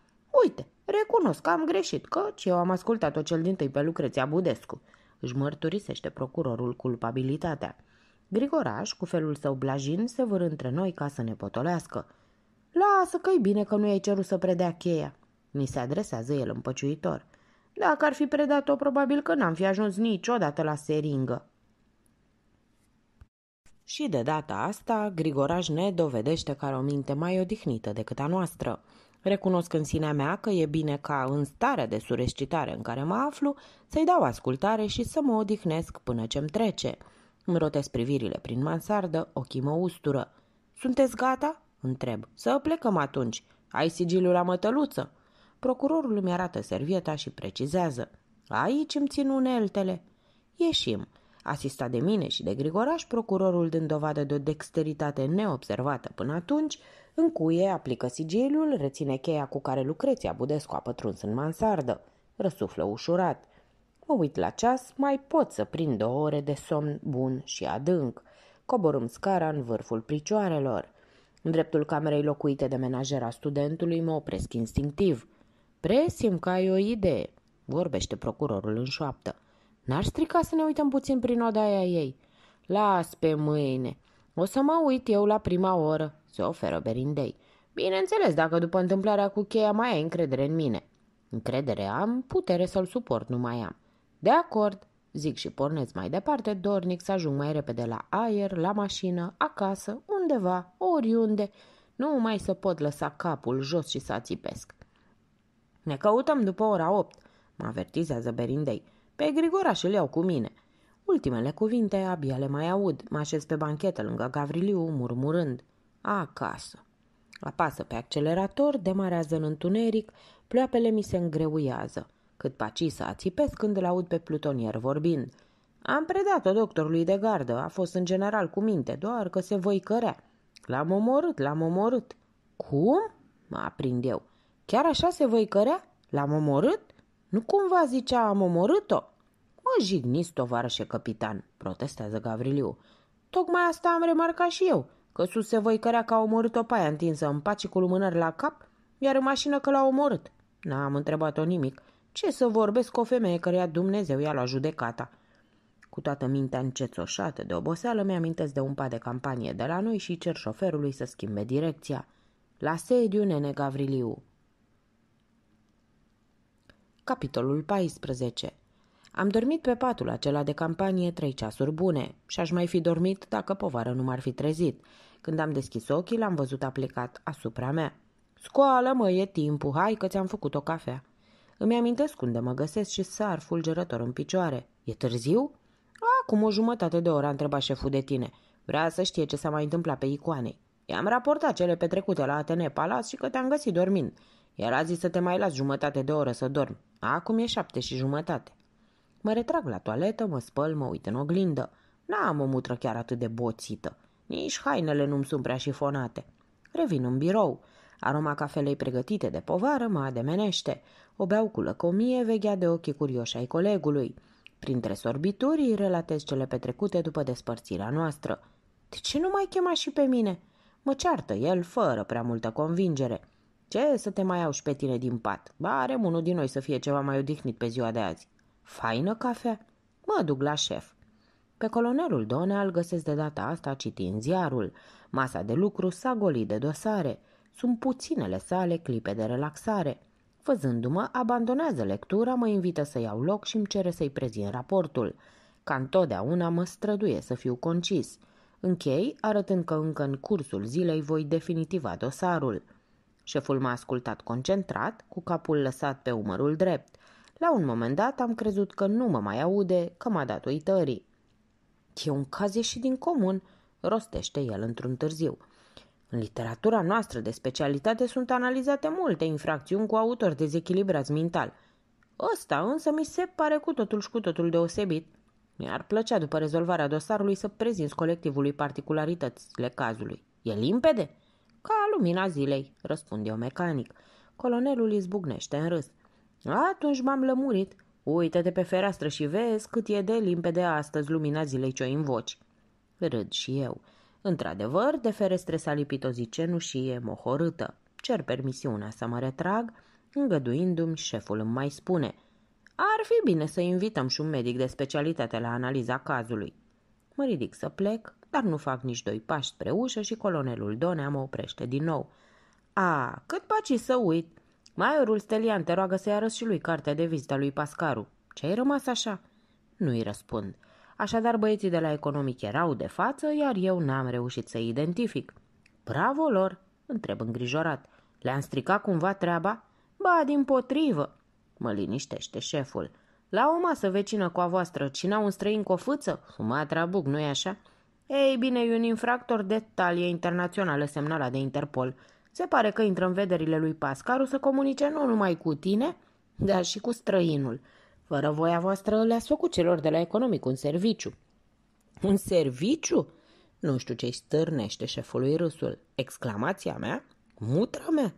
Uite, recunosc că am greșit, căci eu am ascultat-o cel din tâi pe Lucreția Budescu. Își mărturisește procurorul culpabilitatea. Grigoraș, cu felul său blajin, se vâr între noi ca să ne potolească. Lasă că-i bine că nu i-ai cerut să predea cheia. Ni se adresează el împăciuitor. Dacă ar fi predat-o, probabil că n-am fi ajuns niciodată la seringă. Și de data asta, Grigoraj ne dovedește că are o minte mai odihnită decât a noastră. Recunosc în sinea mea că e bine ca, în starea de surescitare în care mă aflu, să-i dau ascultare și să mă odihnesc până ce-mi trece. Îmi rotesc privirile prin mansardă, ochii mă ustură. Sunteți gata?" întreb. Să plecăm atunci. Ai sigiliul la mătăluță?" Procurorul îmi arată servieta și precizează. Aici îmi țin uneltele. Ieșim. Asistat de mine și de Grigoraș, procurorul dând dovadă de o dexteritate neobservată până atunci, încuie, aplică sigiliul, reține cheia cu care Lucreția Budescu a pătruns în mansardă. Răsuflă ușurat. Mă uit la ceas, mai pot să prind două ore de somn bun și adânc. Coborâm scara în vârful picioarelor. În dreptul camerei locuite de menajera studentului mă opresc instinctiv. Presim că ai o idee, vorbește procurorul în șoaptă. N-ar strica să ne uităm puțin prin odaia ei. Las pe mâine. O să mă uit eu la prima oră, se oferă Berindei. Bineînțeles, dacă după întâmplarea cu cheia mai ai încredere în mine. Încredere am, putere să-l suport nu mai am. De acord, zic și pornesc mai departe, dornic să ajung mai repede la aer, la mașină, acasă, undeva, oriunde. Nu mai să pot lăsa capul jos și să ațipesc. Ne căutăm după ora 8, mă avertizează Berindei. Pe Grigoraș îl iau cu mine. Ultimele cuvinte abia le mai aud. Mă așez pe banchetă lângă Gavriliu, murmurând. Acasă. Apasă pe accelerator, demarează în întuneric, ploapele mi se îngreuiază. Cât să ațipesc când îl aud pe plutonier vorbind. Am predat-o doctorului de gardă, a fost în general cu minte, doar că se văicărea. L-am omorât, l-am omorât. Cum? Mă aprind eu. Chiar așa se văicărea? L-am omorât? Nu cumva zicea am omorât-o? Mă jigniți, tovarășe capitan, protestează Gavriliu. Tocmai asta am remarcat și eu, că sus se văicărea că a omorât-o paia întinsă în pace cu lumânări la cap, iar în mașină că l-a omorât. N-am întrebat-o nimic. Ce să vorbesc cu o femeie căreia Dumnezeu i-a luat judecata? Cu toată mintea încețoșată de oboseală, mi-amintesc de un pat de campanie de la noi și cer șoferului să schimbe direcția. La sediu, nene Gavriliu. Capitolul 14 am dormit pe patul acela de campanie trei ceasuri bune și aș mai fi dormit dacă povară nu m-ar fi trezit. Când am deschis ochii, l-am văzut aplicat asupra mea. Scoală, mă, e timpul, hai că ți-am făcut o cafea. Îmi amintesc unde mă găsesc și sar fulgerător în picioare. E târziu? Acum o jumătate de oră a întrebat șeful de tine. Vrea să știe ce s-a mai întâmplat pe icoanei. I-am raportat cele petrecute la Atene Palace și că te-am găsit dormind. El a zis să te mai las jumătate de oră să dormi. Acum e șapte și jumătate. Mă retrag la toaletă, mă spăl, mă uit în oglindă. N-am o mutră chiar atât de boțită. Nici hainele nu-mi sunt prea șifonate. Revin în birou. Aroma cafelei pregătite de povară mă ademenește. O beau cu lăcomie, vechea de ochii curioși ai colegului. Printre sorbituri îi relatez cele petrecute după despărțirea noastră. De ce nu mai chema și pe mine?" Mă ceartă el fără prea multă convingere. Ce să te mai au și pe tine din pat? are unul din noi să fie ceva mai odihnit pe ziua de azi. Faină cafea? Mă duc la șef. Pe colonelul Donea îl găsesc de data asta citind ziarul. Masa de lucru s-a golit de dosare. Sunt puținele sale clipe de relaxare. Văzându-mă, abandonează lectura, mă invită să iau loc și îmi cere să-i prezint raportul. Ca întotdeauna mă străduie să fiu concis. Închei, arătând că încă în cursul zilei voi definitiva dosarul. Șeful m-a ascultat concentrat, cu capul lăsat pe umărul drept. La un moment dat am crezut că nu mă mai aude, că m-a dat uitării. E un caz ieșit din comun, rostește el într-un târziu. În literatura noastră de specialitate sunt analizate multe infracțiuni cu autori dezechilibrați mental. Ăsta însă mi se pare cu totul și cu totul deosebit. Mi-ar plăcea după rezolvarea dosarului să prezinți colectivului particularitățile cazului. E limpede? Ca lumina zilei, răspunde eu mecanic. Colonelul izbucnește în râs. Atunci m-am lămurit. Uită-te pe fereastră și vezi cât e de limpede astăzi lumina zilei ce o invoci. Râd și eu. Într-adevăr, de ferestre s-a lipit o zi cenușie mohorâtă. Cer permisiunea să mă retrag, îngăduindu-mi șeful îmi mai spune Ar fi bine să invităm și un medic de specialitate la analiza cazului. Mă ridic să plec, dar nu fac nici doi pași spre ușă și colonelul Donea mă oprește din nou. A, cât paci să uit!" Maiorul Stelian te roagă să-i arăți și lui cartea de vizită lui Pascaru. Ce ai rămas așa? Nu-i răspund. Așadar, băieții de la economic erau de față, iar eu n-am reușit să-i identific. Bravo lor! Întreb îngrijorat. Le-am stricat cumva treaba? Ba, din potrivă! Mă liniștește șeful. La o masă vecină cu a voastră, au un străin cu o fâță? Fuma trabuc, nu-i așa? Ei bine, e un infractor de talie internațională semnalat de Interpol. Se pare că intră în vederile lui Pascaru să comunice nu numai cu tine, dar și cu străinul. Fără voia voastră le a făcut celor de la economic un serviciu. Un serviciu? Nu știu ce-i stârnește șefului râsul. Exclamația mea? Mutra mea?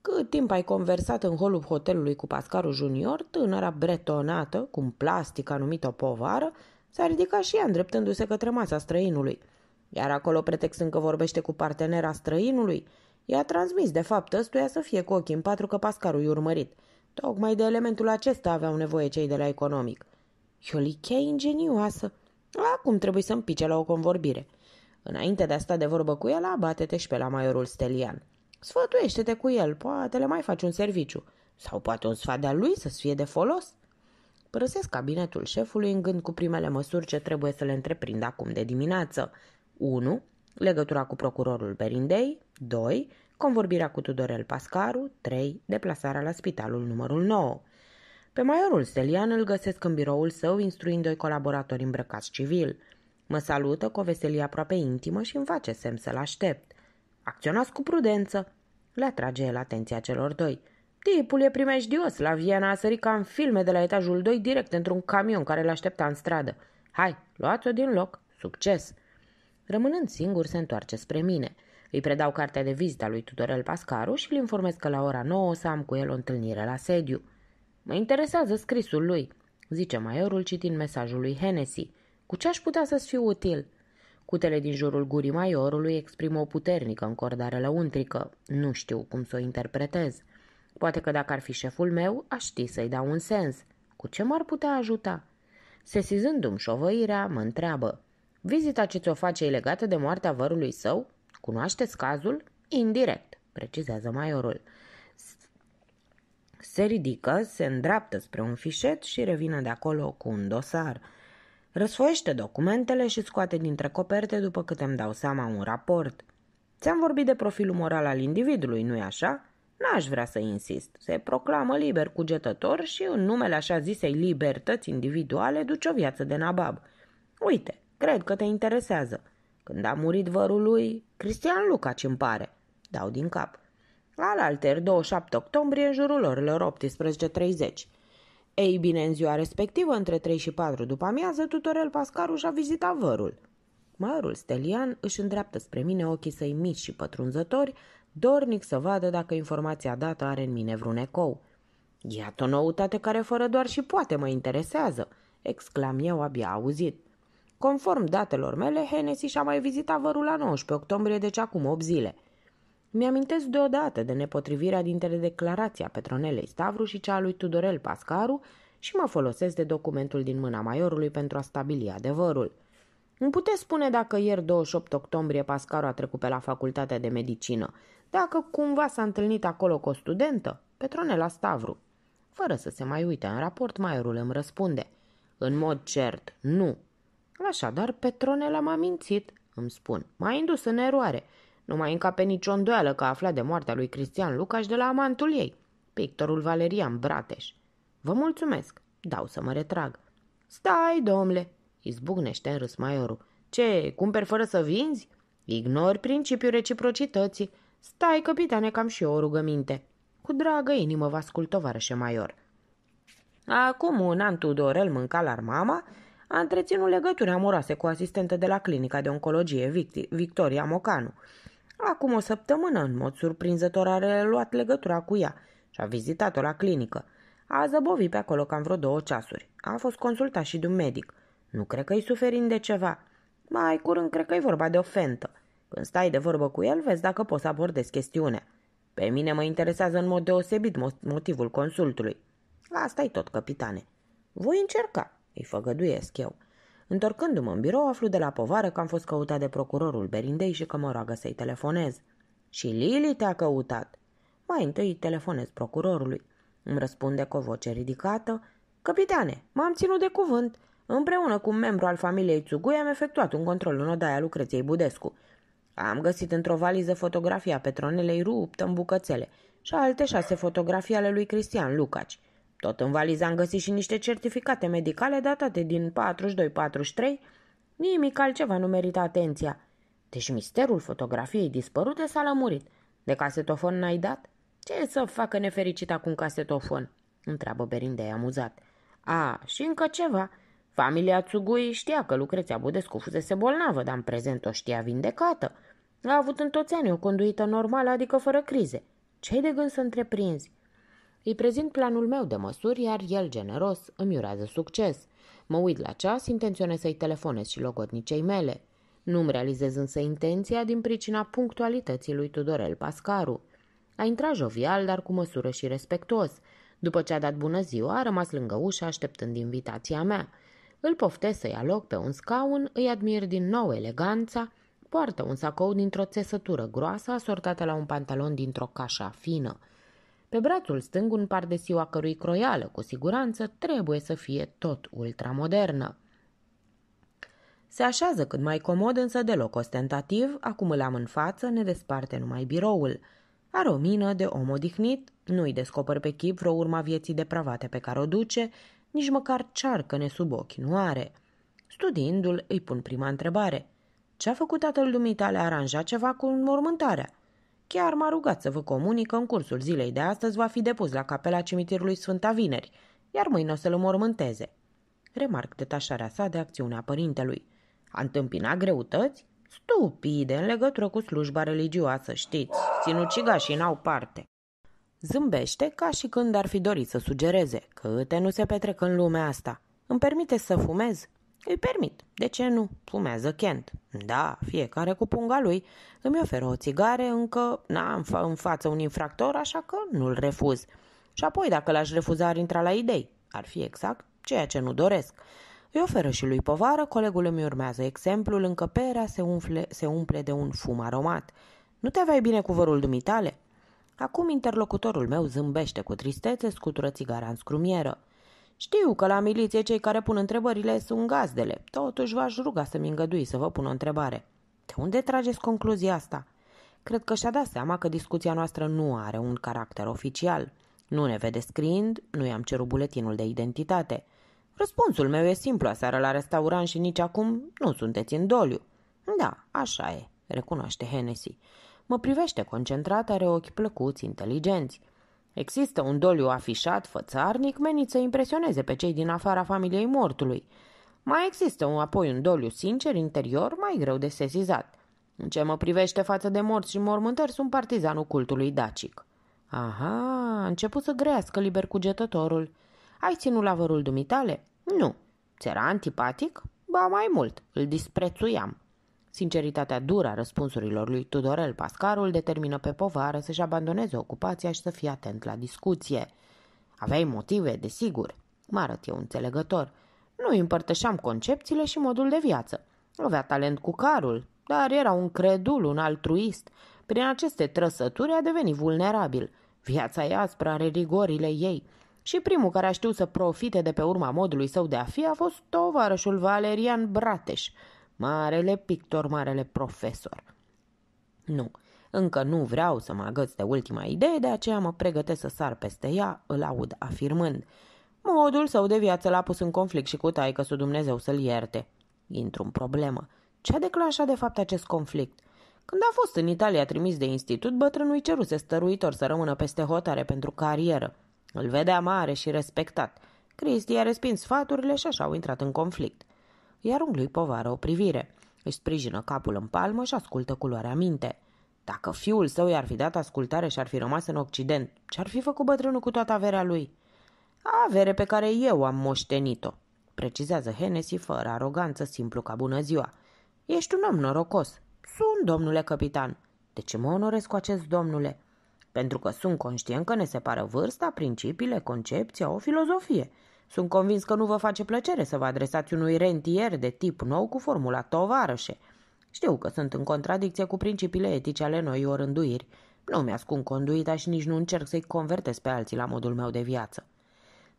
Cât timp ai conversat în holul hotelului cu Pascaru Junior, tânăra bretonată, cu un plastic anumit o povară, s-a ridicat și ea îndreptându-se către masa străinului – iar acolo pretextând că vorbește cu partenera străinului, i-a transmis de fapt ăstuia să fie cu ochii în patru că pascarul i urmărit. Tocmai de elementul acesta aveau nevoie cei de la economic. Iolichea ingenioasă. Acum trebuie să împice la o convorbire. Înainte de a sta de vorbă cu el, abate-te și pe la maiorul Stelian. Sfătuiește-te cu el, poate le mai faci un serviciu. Sau poate un sfat de al lui să-ți fie de folos. Părăsesc cabinetul șefului în gând cu primele măsuri ce trebuie să le întreprind acum de dimineață. 1. Legătura cu procurorul Berindei 2. Convorbirea cu Tudorel Pascaru 3. Deplasarea la spitalul numărul 9 Pe maiorul Stelian îl găsesc în biroul său instruind doi colaboratori îmbrăcați civil. Mă salută cu o veselie aproape intimă și îmi face semn să-l aștept. Acționați cu prudență, le atrage el atenția celor doi. Tipul e primejdios, la Viena a sărit ca în filme de la etajul 2 direct într-un camion care l aștepta în stradă. Hai, luați-o din loc, succes! Rămânând singur, se întoarce spre mine. Îi predau cartea de vizită a lui Tudorel Pascaru și îl informez că la ora 9 o să am cu el o întâlnire la sediu. Mă interesează scrisul lui, zice maiorul citind mesajul lui Hennessy. Cu ce aș putea să-ți fiu util? Cutele din jurul gurii maiorului exprimă o puternică încordare lăuntrică. Nu știu cum să o interpretez. Poate că dacă ar fi șeful meu, aș ști să-i dau un sens. Cu ce m-ar putea ajuta? Sesizându-mi șovăirea, mă întreabă. Vizita ce ți-o face e legată de moartea vărului său? Cunoașteți cazul? Indirect, precizează maiorul. Se ridică, se îndreaptă spre un fișet și revine de acolo cu un dosar. Răsfoiește documentele și scoate dintre coperte după cât îmi dau seama un raport. Ți-am vorbit de profilul moral al individului, nu-i așa? N-aș vrea să insist. Se proclamă liber cugetător și în numele așa zisei libertăți individuale duce o viață de nabab. Uite, Cred că te interesează. Când a murit vărul lui, Cristian Lucaci îmi pare. Dau din cap. alter, 27 octombrie, în jurul orelor 18.30. Ei bine, în ziua respectivă, între 3 și 4 după amiază, Tutorel Pascaru și-a vizitat vărul. Mărul Stelian își îndreaptă spre mine ochii săi mici și pătrunzători, dornic să vadă dacă informația dată are în mine vreun ecou. Iată o noutate care fără doar și poate mă interesează, exclam eu abia auzit. Conform datelor mele, Hennessy și-a mai vizitat vărul la 19 octombrie, deci acum 8 zile. Mi-amintesc deodată de nepotrivirea dintre declarația Petronelei Stavru și cea a lui Tudorel Pascaru și mă folosesc de documentul din mâna maiorului pentru a stabili adevărul. Îmi puteți spune dacă ieri 28 octombrie Pascaru a trecut pe la facultatea de medicină, dacă cumva s-a întâlnit acolo cu o studentă, Petronela Stavru. Fără să se mai uite în raport, maiorul îmi răspunde. În mod cert, nu, Așadar, Petronel m-a mințit, îmi spun. M-a indus în eroare. Nu mai încape nicio îndoială că afla de moartea lui Cristian Lucaș de la amantul ei, pictorul Valerian Brateș. Vă mulțumesc, dau să mă retrag. Stai, domnule, izbucnește în râs maiorul. Ce, cumperi fără să vinzi? Ignori principiul reciprocității. Stai, capitane, cam și eu o rugăminte. Cu dragă inimă vă ascult, tovarășe maior. Acum un an Tudorel mânca la mama a întreținut legături amoroase cu asistentă de la clinica de oncologie, Victoria Mocanu. Acum o săptămână, în mod surprinzător, a reluat legătura cu ea și a vizitat-o la clinică. A zăbovit pe acolo cam vreo două ceasuri. A fost consultat și de un medic. Nu cred că-i suferind de ceva. Mai curând cred că-i vorba de o fentă. Când stai de vorbă cu el, vezi dacă poți să abordezi chestiunea. Pe mine mă interesează în mod deosebit motivul consultului. Asta-i tot, capitane. Voi încerca, îi făgăduiesc eu. Întorcându-mă în birou, aflu de la povară că am fost căutat de procurorul Berindei și că mă roagă să-i telefonez. Și Lili te-a căutat. Mai întâi îi telefonez procurorului. Îmi răspunde cu o voce ridicată. Capitane, m-am ținut de cuvânt. Împreună cu un membru al familiei Țugui am efectuat un control în odaia Lucreției Budescu. Am găsit într-o valiză fotografia Petronelei ruptă în bucățele și alte șase fotografii ale lui Cristian Lucaci – tot în valiză am găsit și niște certificate medicale datate din 42-43. Nimic altceva nu merită atenția. Deci misterul fotografiei dispărute s-a lămurit. De casetofon n-ai dat? Ce să facă nefericita cu un casetofon? Întreabă Berindei amuzat. A, și încă ceva. Familia Tsugui știa că Lucreția Budescu fusese bolnavă, dar în prezent o știa vindecată. A avut în toți ani o conduită normală, adică fără crize. Ce-ai de gând să întreprinzi? Îi prezint planul meu de măsuri, iar el, generos, îmi urează succes. Mă uit la ceas, intenționez să-i telefonez și logodnicei mele. Nu-mi realizez însă intenția din pricina punctualității lui Tudorel Pascaru. A intrat jovial, dar cu măsură și respectuos. După ce a dat bună ziua, a rămas lângă ușa, așteptând invitația mea. Îl poftesc să ia loc pe un scaun, îi admir din nou eleganța, poartă un sacou dintr-o țesătură groasă asortată la un pantalon dintr-o cașa fină – pe brațul stâng un pardesiu a cărui croială, cu siguranță, trebuie să fie tot ultramodernă. Se așează cât mai comod, însă deloc ostentativ, acum îl am în față, ne desparte numai biroul. Are o mină de om odihnit, nu-i descoper pe chip vreo urma vieții depravate pe care o duce, nici măcar ne sub ochi nu are. Studiindu-l, îi pun prima întrebare. Ce-a făcut tatăl dumitale? tale aranjat ceva cu înmormântarea? Chiar m-a rugat să vă comunic că în cursul zilei de astăzi va fi depus la capela cimitirului Sfânta Vineri, iar mâine o să-l mormânteze. Remarc detașarea sa de acțiunea părintelui. A întâmpinat greutăți? Stupide, în legătură cu slujba religioasă, știți. și n-au parte. Zâmbește ca și când ar fi dorit să sugereze. te nu se petrec în lumea asta. Îmi permite să fumez? Îi permit. De ce nu? Fumează Kent. Da, fiecare cu punga lui. Îmi oferă o țigare, încă n-am fa- în față un infractor, așa că nu-l refuz. Și apoi, dacă l-aș refuza, ar intra la idei. Ar fi exact ceea ce nu doresc. Îi oferă și lui povară, colegul îmi urmează exemplul, încăperea se, umfle, se umple de un fum aromat. Nu te vei bine cu vărul dumitale? Acum interlocutorul meu zâmbește cu tristețe, scutură țigara în scrumieră. Știu că la miliție cei care pun întrebările sunt gazdele. Totuși v-aș ruga să-mi îngădui să vă pun o întrebare. De unde trageți concluzia asta? Cred că și-a dat seama că discuția noastră nu are un caracter oficial. Nu ne vede scriind, nu i-am cerut buletinul de identitate. Răspunsul meu e simplu, aseară la restaurant și nici acum nu sunteți în doliu. Da, așa e, recunoaște Hennessy. Mă privește concentrat, are ochi plăcuți, inteligenți. Există un doliu afișat, fățarnic, menit să impresioneze pe cei din afara familiei mortului. Mai există un, apoi un doliu sincer, interior, mai greu de sesizat. În ce mă privește față de morți și mormântări, sunt partizanul cultului dacic. Aha, a început să grească liber cugetătorul. Ai ținut la vărul dumitale? Nu. Ți era antipatic? Ba mai mult, îl disprețuiam. Sinceritatea dură a răspunsurilor lui Tudorel Pascarul determină pe povară să-și abandoneze ocupația și să fie atent la discuție. Aveai motive, desigur, mă arăt eu înțelegător. Nu îi împărtășeam concepțiile și modul de viață. Avea talent cu carul, dar era un credul, un altruist. Prin aceste trăsături a devenit vulnerabil. Viața e aspră are rigorile ei. Și primul care a știut să profite de pe urma modului său de a fi a fost tovarășul Valerian Brateș, Marele pictor, marele profesor. Nu, încă nu vreau să mă agăț de ultima idee, de aceea mă pregătesc să sar peste ea, îl aud afirmând. Modul său de viață l-a pus în conflict și cu taică să Dumnezeu să-l ierte. Intru în problemă. Ce a declanșat de fapt acest conflict? Când a fost în Italia trimis de institut, bătrânul îi ceruse stăruitor să rămână peste hotare pentru carieră. Îl vedea mare și respectat. Cristi a respins sfaturile și așa au intrat în conflict iar unglui povară o privire. Își sprijină capul în palmă și ascultă cu minte. Dacă fiul său i-ar fi dat ascultare și ar fi rămas în Occident, ce-ar fi făcut bătrânul cu toată averea lui? Avere pe care eu am moștenit-o, precizează Hennessy fără aroganță, simplu ca bună ziua. Ești un om norocos. Sunt, domnule capitan. De ce mă onorez cu acest domnule? Pentru că sunt conștient că ne separă vârsta, principiile, concepția, o filozofie – sunt convins că nu vă face plăcere să vă adresați unui rentier de tip nou cu formula tovarășe. Știu că sunt în contradicție cu principiile etice ale noi orânduiri. Nu mi-ascund conduita și nici nu încerc să-i convertesc pe alții la modul meu de viață.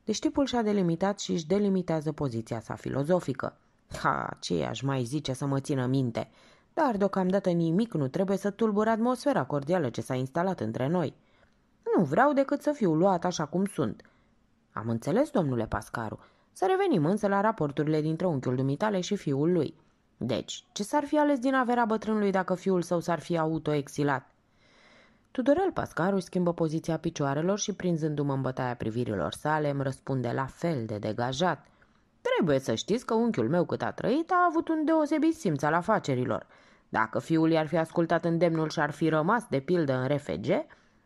Deci tipul și-a delimitat și își delimitează poziția sa filozofică. Ha, ce aș mai zice să mă țină minte? Dar deocamdată nimic nu trebuie să tulbure atmosfera cordială ce s-a instalat între noi. Nu vreau decât să fiu luat așa cum sunt – am înțeles, domnule Pascaru. Să revenim însă la raporturile dintre unchiul dumitale și fiul lui. Deci, ce s-ar fi ales din averea bătrânului dacă fiul său s-ar fi autoexilat? Tudorel Pascaru schimbă poziția picioarelor și, prinzându-mă în bătaia privirilor sale, îmi răspunde la fel de degajat. Trebuie să știți că unchiul meu cât a trăit a avut un deosebit simț al afacerilor. Dacă fiul i-ar fi ascultat îndemnul și ar fi rămas de pildă în refege,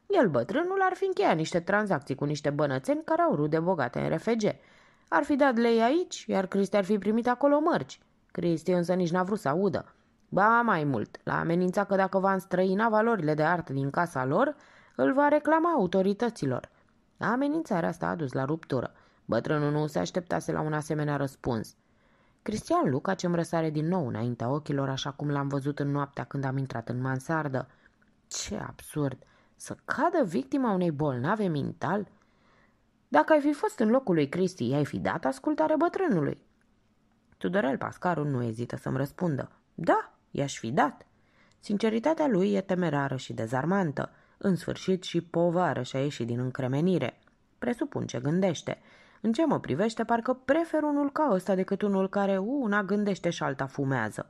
el, bătrânul, ar fi încheiat niște tranzacții cu niște bănățeni care au rude bogate în RFG. Ar fi dat lei aici, iar Cristi ar fi primit acolo mărci. Cristi însă nici n-a vrut să audă. Ba mai mult, l-a amenințat că dacă va înstrăina valorile de artă din casa lor, îl va reclama autorităților. Amenințarea asta a dus la ruptură. Bătrânul nu se așteptase la un asemenea răspuns. Cristian Luca ce-mi răsare din nou înaintea ochilor, așa cum l-am văzut în noaptea când am intrat în mansardă. Ce absurd! Să cadă victima unei bolnave mental? Dacă ai fi fost în locul lui Cristi, ai fi dat ascultare bătrânului. Tudorel Pascaru nu ezită să-mi răspundă. Da, i-aș fi dat. Sinceritatea lui e temerară și dezarmantă. În sfârșit și povară și-a ieșit din încremenire. Presupun ce gândește. În ce mă privește, parcă prefer unul ca ăsta decât unul care una gândește și alta fumează.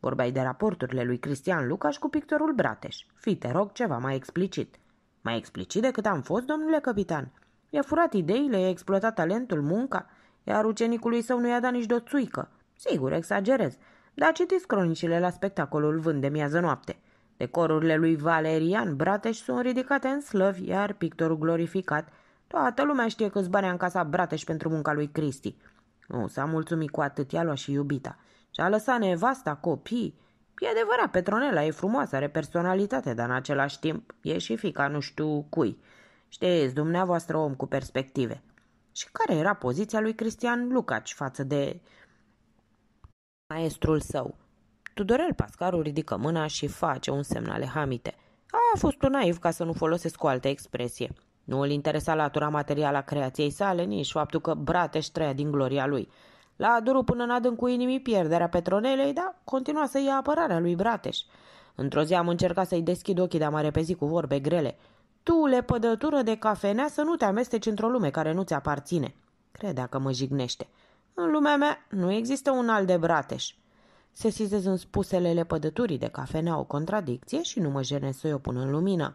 Vorbeai de raporturile lui Cristian Lucaș cu pictorul Brateș. Fii, te rog, ceva mai explicit. Mai explicit decât am fost, domnule capitan. I-a furat ideile, i-a exploatat talentul, munca, iar ucenicului său nu i-a dat nici de o țuică. Sigur, exagerez, dar citiți cronicile la spectacolul Vând de miază noapte. Decorurile lui Valerian Brateș sunt ridicate în slăvi, iar pictorul glorificat. Toată lumea știe câți bani a încasat Brateș pentru munca lui Cristi. Nu s-a mulțumit cu atât, i-a luat și iubita. Și-a lăsat nevasta, copii. E adevărat, Petronela e frumoasă, are personalitate, dar în același timp e și fica nu știu cui. Știți, dumneavoastră om cu perspective. Și care era poziția lui Cristian Lucaci față de maestrul său? Tudorel Pascaru ridică mâna și face un semn ale hamite. A fost un naiv ca să nu folosesc o altă expresie. Nu îl interesa latura materială a creației sale, nici faptul că Brateș trăia din gloria lui – la aduru până în adâncul inimii pierderea Petronelei, dar continua să ia apărarea lui Brateș. Într-o zi am încercat să-i deschid ochii, dar m-a repezit cu vorbe grele. Tu, lepădătură de cafenea, să nu te amesteci într-o lume care nu ți aparține. Credea că mă jignește. În lumea mea nu există un alt de Brateș. Se sizez în spusele lepădăturii de cafenea o contradicție și nu mă jene să-i o pun în lumină.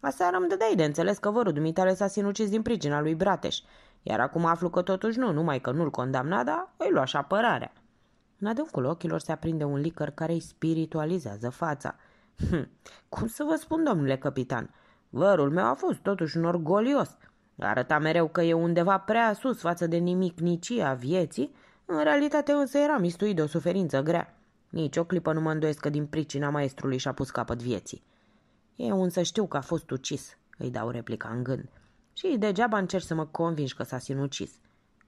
Aseară îmi dădeai de înțeles că vărul dumitale s-a sinucis din pricina lui Brateș iar acum aflu că totuși nu, numai că nu-l condamna, dar îi lua și apărarea. În adâncul ochilor se aprinde un licăr care îi spiritualizează fața. Hm, cum să vă spun, domnule capitan? Vărul meu a fost totuși un orgolios. Arăta mereu că e undeva prea sus față de nimic nicia vieții, în realitate însă era mistuit de o suferință grea. Nici o clipă nu mă îndoiesc că din pricina maestrului și-a pus capăt vieții. Eu însă știu că a fost ucis, îi dau replica în gând și degeaba încerci să mă convingi că s-a sinucis.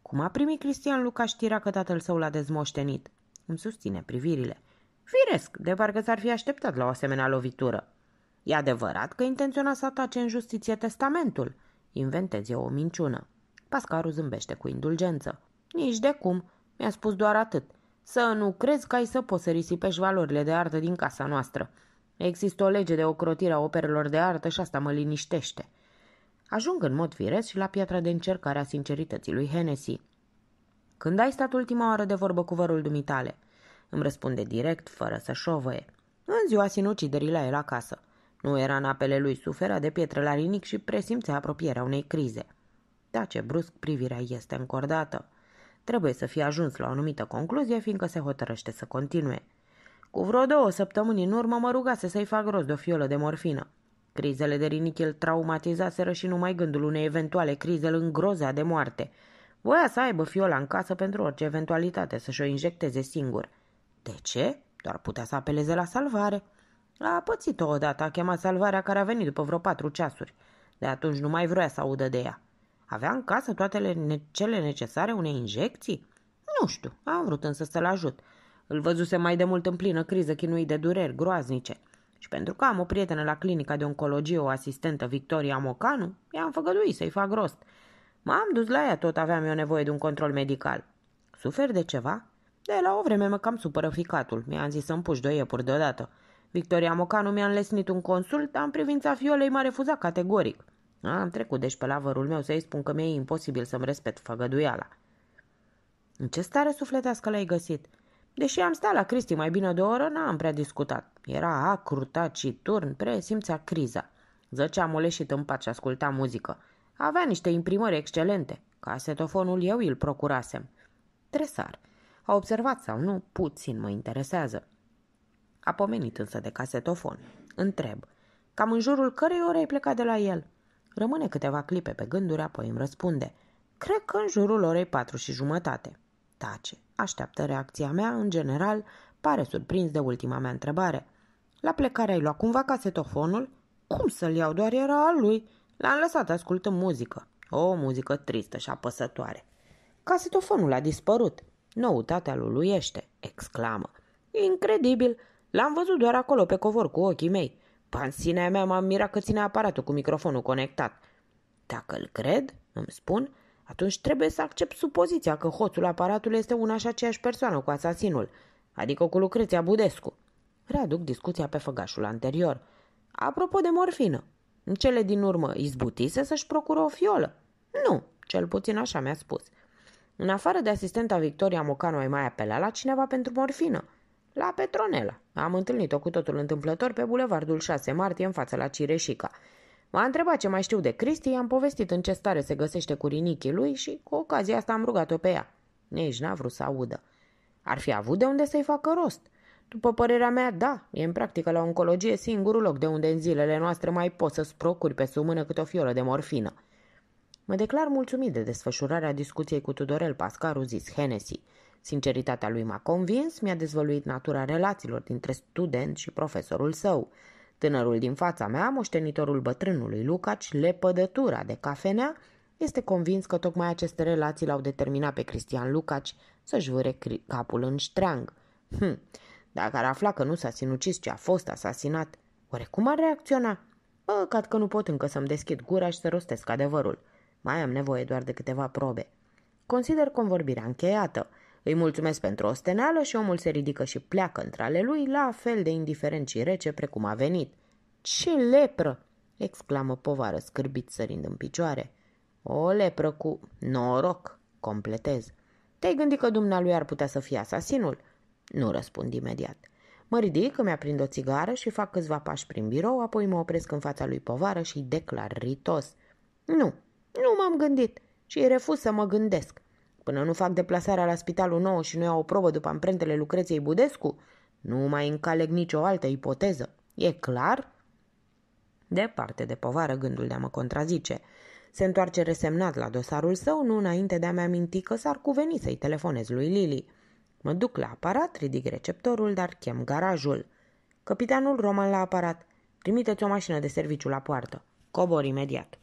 Cum a primit Cristian Luca știrea că tatăl său l-a dezmoștenit? Îmi susține privirile. Firesc, de parcă s-ar fi așteptat la o asemenea lovitură. E adevărat că intenționa să atace în justiție testamentul. Inventez eu o minciună. Pascaru zâmbește cu indulgență. Nici de cum. Mi-a spus doar atât. Să nu crezi că ai să poți să risipești valorile de artă din casa noastră. Există o lege de ocrotire a operelor de artă și asta mă liniștește. Ajung în mod firesc și la piatra de încercare a sincerității lui Hennessy. Când ai stat ultima oară de vorbă cu vărul dumitale? Îmi răspunde direct, fără să șovăie. În ziua sinuciderii la el acasă. Nu era în apele lui, sufera de pietre la rinic și presimțea apropierea unei crize. Da, ce brusc, privirea este încordată. Trebuie să fie ajuns la o anumită concluzie, fiindcă se hotărăște să continue. Cu vreo două săptămâni în urmă mă rugase să-i fac rost de o fiolă de morfină. Crizele de îl traumatizaseră și numai gândul unei eventuale crize îl îngrozea de moarte. Voia să aibă fiola în casă pentru orice eventualitate, să-și o injecteze singur. De ce? Doar putea să apeleze la salvare. A pățit-o odată, a chemat salvarea care a venit după vreo patru ceasuri. De atunci nu mai vrea să audă de ea. Avea în casă toate ne- cele necesare unei injecții? Nu știu, am vrut însă să-l ajut. Îl văzuse mai de mult în plină criză chinuit de dureri groaznice – și pentru că am o prietenă la clinica de oncologie, o asistentă, Victoria Mocanu, i-am făgăduit să-i fac rost. M-am dus la ea, tot aveam eu nevoie de un control medical. Sufer de ceva? De la o vreme mă cam supără ficatul. Mi-am zis să-mi puși doi iepuri deodată. Victoria Mocanu mi-a înlesnit un consult, dar în privința fiolei m-a refuzat categoric. Am trecut deci pe lavărul meu să-i spun că mi-e imposibil să-mi respect făgăduiala. În ce stare sufletească l-ai găsit?" Deși am stat la Cristi mai bine de o oră, n-am prea discutat. Era acru, taciturn, presimțea criza. Zăcea muleșit în pat și asculta muzică. Avea niște imprimări excelente. Casetofonul eu îl procurasem. Tresar. A observat sau nu, puțin mă interesează. A pomenit însă de casetofon. Întreb. Cam în jurul cărei ore ai plecat de la el? Rămâne câteva clipe pe gânduri, apoi îmi răspunde. Cred că în jurul orei patru și jumătate. Tace așteaptă reacția mea, în general, pare surprins de ultima mea întrebare. La plecare ai luat cumva casetofonul? Cum să-l iau? Doar era al lui. L-am lăsat ascultă muzică. O muzică tristă și apăsătoare. Casetofonul a dispărut. Noutatea lui luiește, exclamă. Incredibil! L-am văzut doar acolo pe covor cu ochii mei. Pansinea mea m-a mirat că ține aparatul cu microfonul conectat. Dacă îl cred, îmi spun, atunci trebuie să accept supoziția că hoțul aparatului este una și aceeași persoană cu asasinul, adică cu Lucreția Budescu. Readuc discuția pe făgașul anterior. Apropo de morfină, în cele din urmă izbutise să-și procură o fiolă. Nu, cel puțin așa mi-a spus. În afară de asistenta Victoria Mocanu ai mai apelat la cineva pentru morfină. La Petronela. Am întâlnit-o cu totul întâmplător pe bulevardul 6 martie în fața la Cireșica. M-a întrebat ce mai știu de Cristi, i-am povestit în ce stare se găsește cu rinichii lui și cu ocazia asta am rugat-o pe ea. Nici n-a vrut să audă. Ar fi avut de unde să-i facă rost. După părerea mea, da, e în practică la oncologie singurul loc de unde în zilele noastre mai poți să-ți procuri pe sumână câte o fioră de morfină. Mă declar mulțumit de desfășurarea discuției cu Tudorel Pascaru, zis Hennessy. Sinceritatea lui m-a convins, mi-a dezvăluit natura relațiilor dintre student și profesorul său. Tânărul din fața mea, moștenitorul bătrânului Lucaci, lepădătura de cafenea, este convins că tocmai aceste relații l-au determinat pe Cristian Lucaci să-și vâre capul în ștreang. Hm, dacă ar afla că nu s-a sinucis ce a fost asasinat, oare cum ar reacționa? Păcat că nu pot încă să-mi deschid gura și să rostesc adevărul. Mai am nevoie doar de câteva probe. Consider convorbirea încheiată – îi mulțumesc pentru o steneală și omul se ridică și pleacă între ale lui, la fel de indiferent și rece precum a venit. Ce lepră!" exclamă povară scârbit sărind în picioare. O lepră cu noroc, completez. Te-ai gândit că dumnealui ar putea să fie asasinul? Nu răspund imediat. Mă ridic, îmi aprind o țigară și fac câțiva pași prin birou, apoi mă opresc în fața lui povară și declar ritos. Nu, nu m-am gândit și refuz să mă gândesc. Până nu fac deplasarea la Spitalul Nou și nu iau o probă după amprentele Lucreției Budescu, nu mai încaleg nicio altă ipoteză. E clar? Departe de povară gândul de a mă contrazice. Se întoarce resemnat la dosarul său, nu înainte de a-mi aminti că s-ar cuveni să-i telefonez lui Lili. Mă duc la aparat, ridic receptorul, dar chem garajul. Capitanul Roman la aparat. Trimiteți o mașină de serviciu la poartă. Cobor imediat.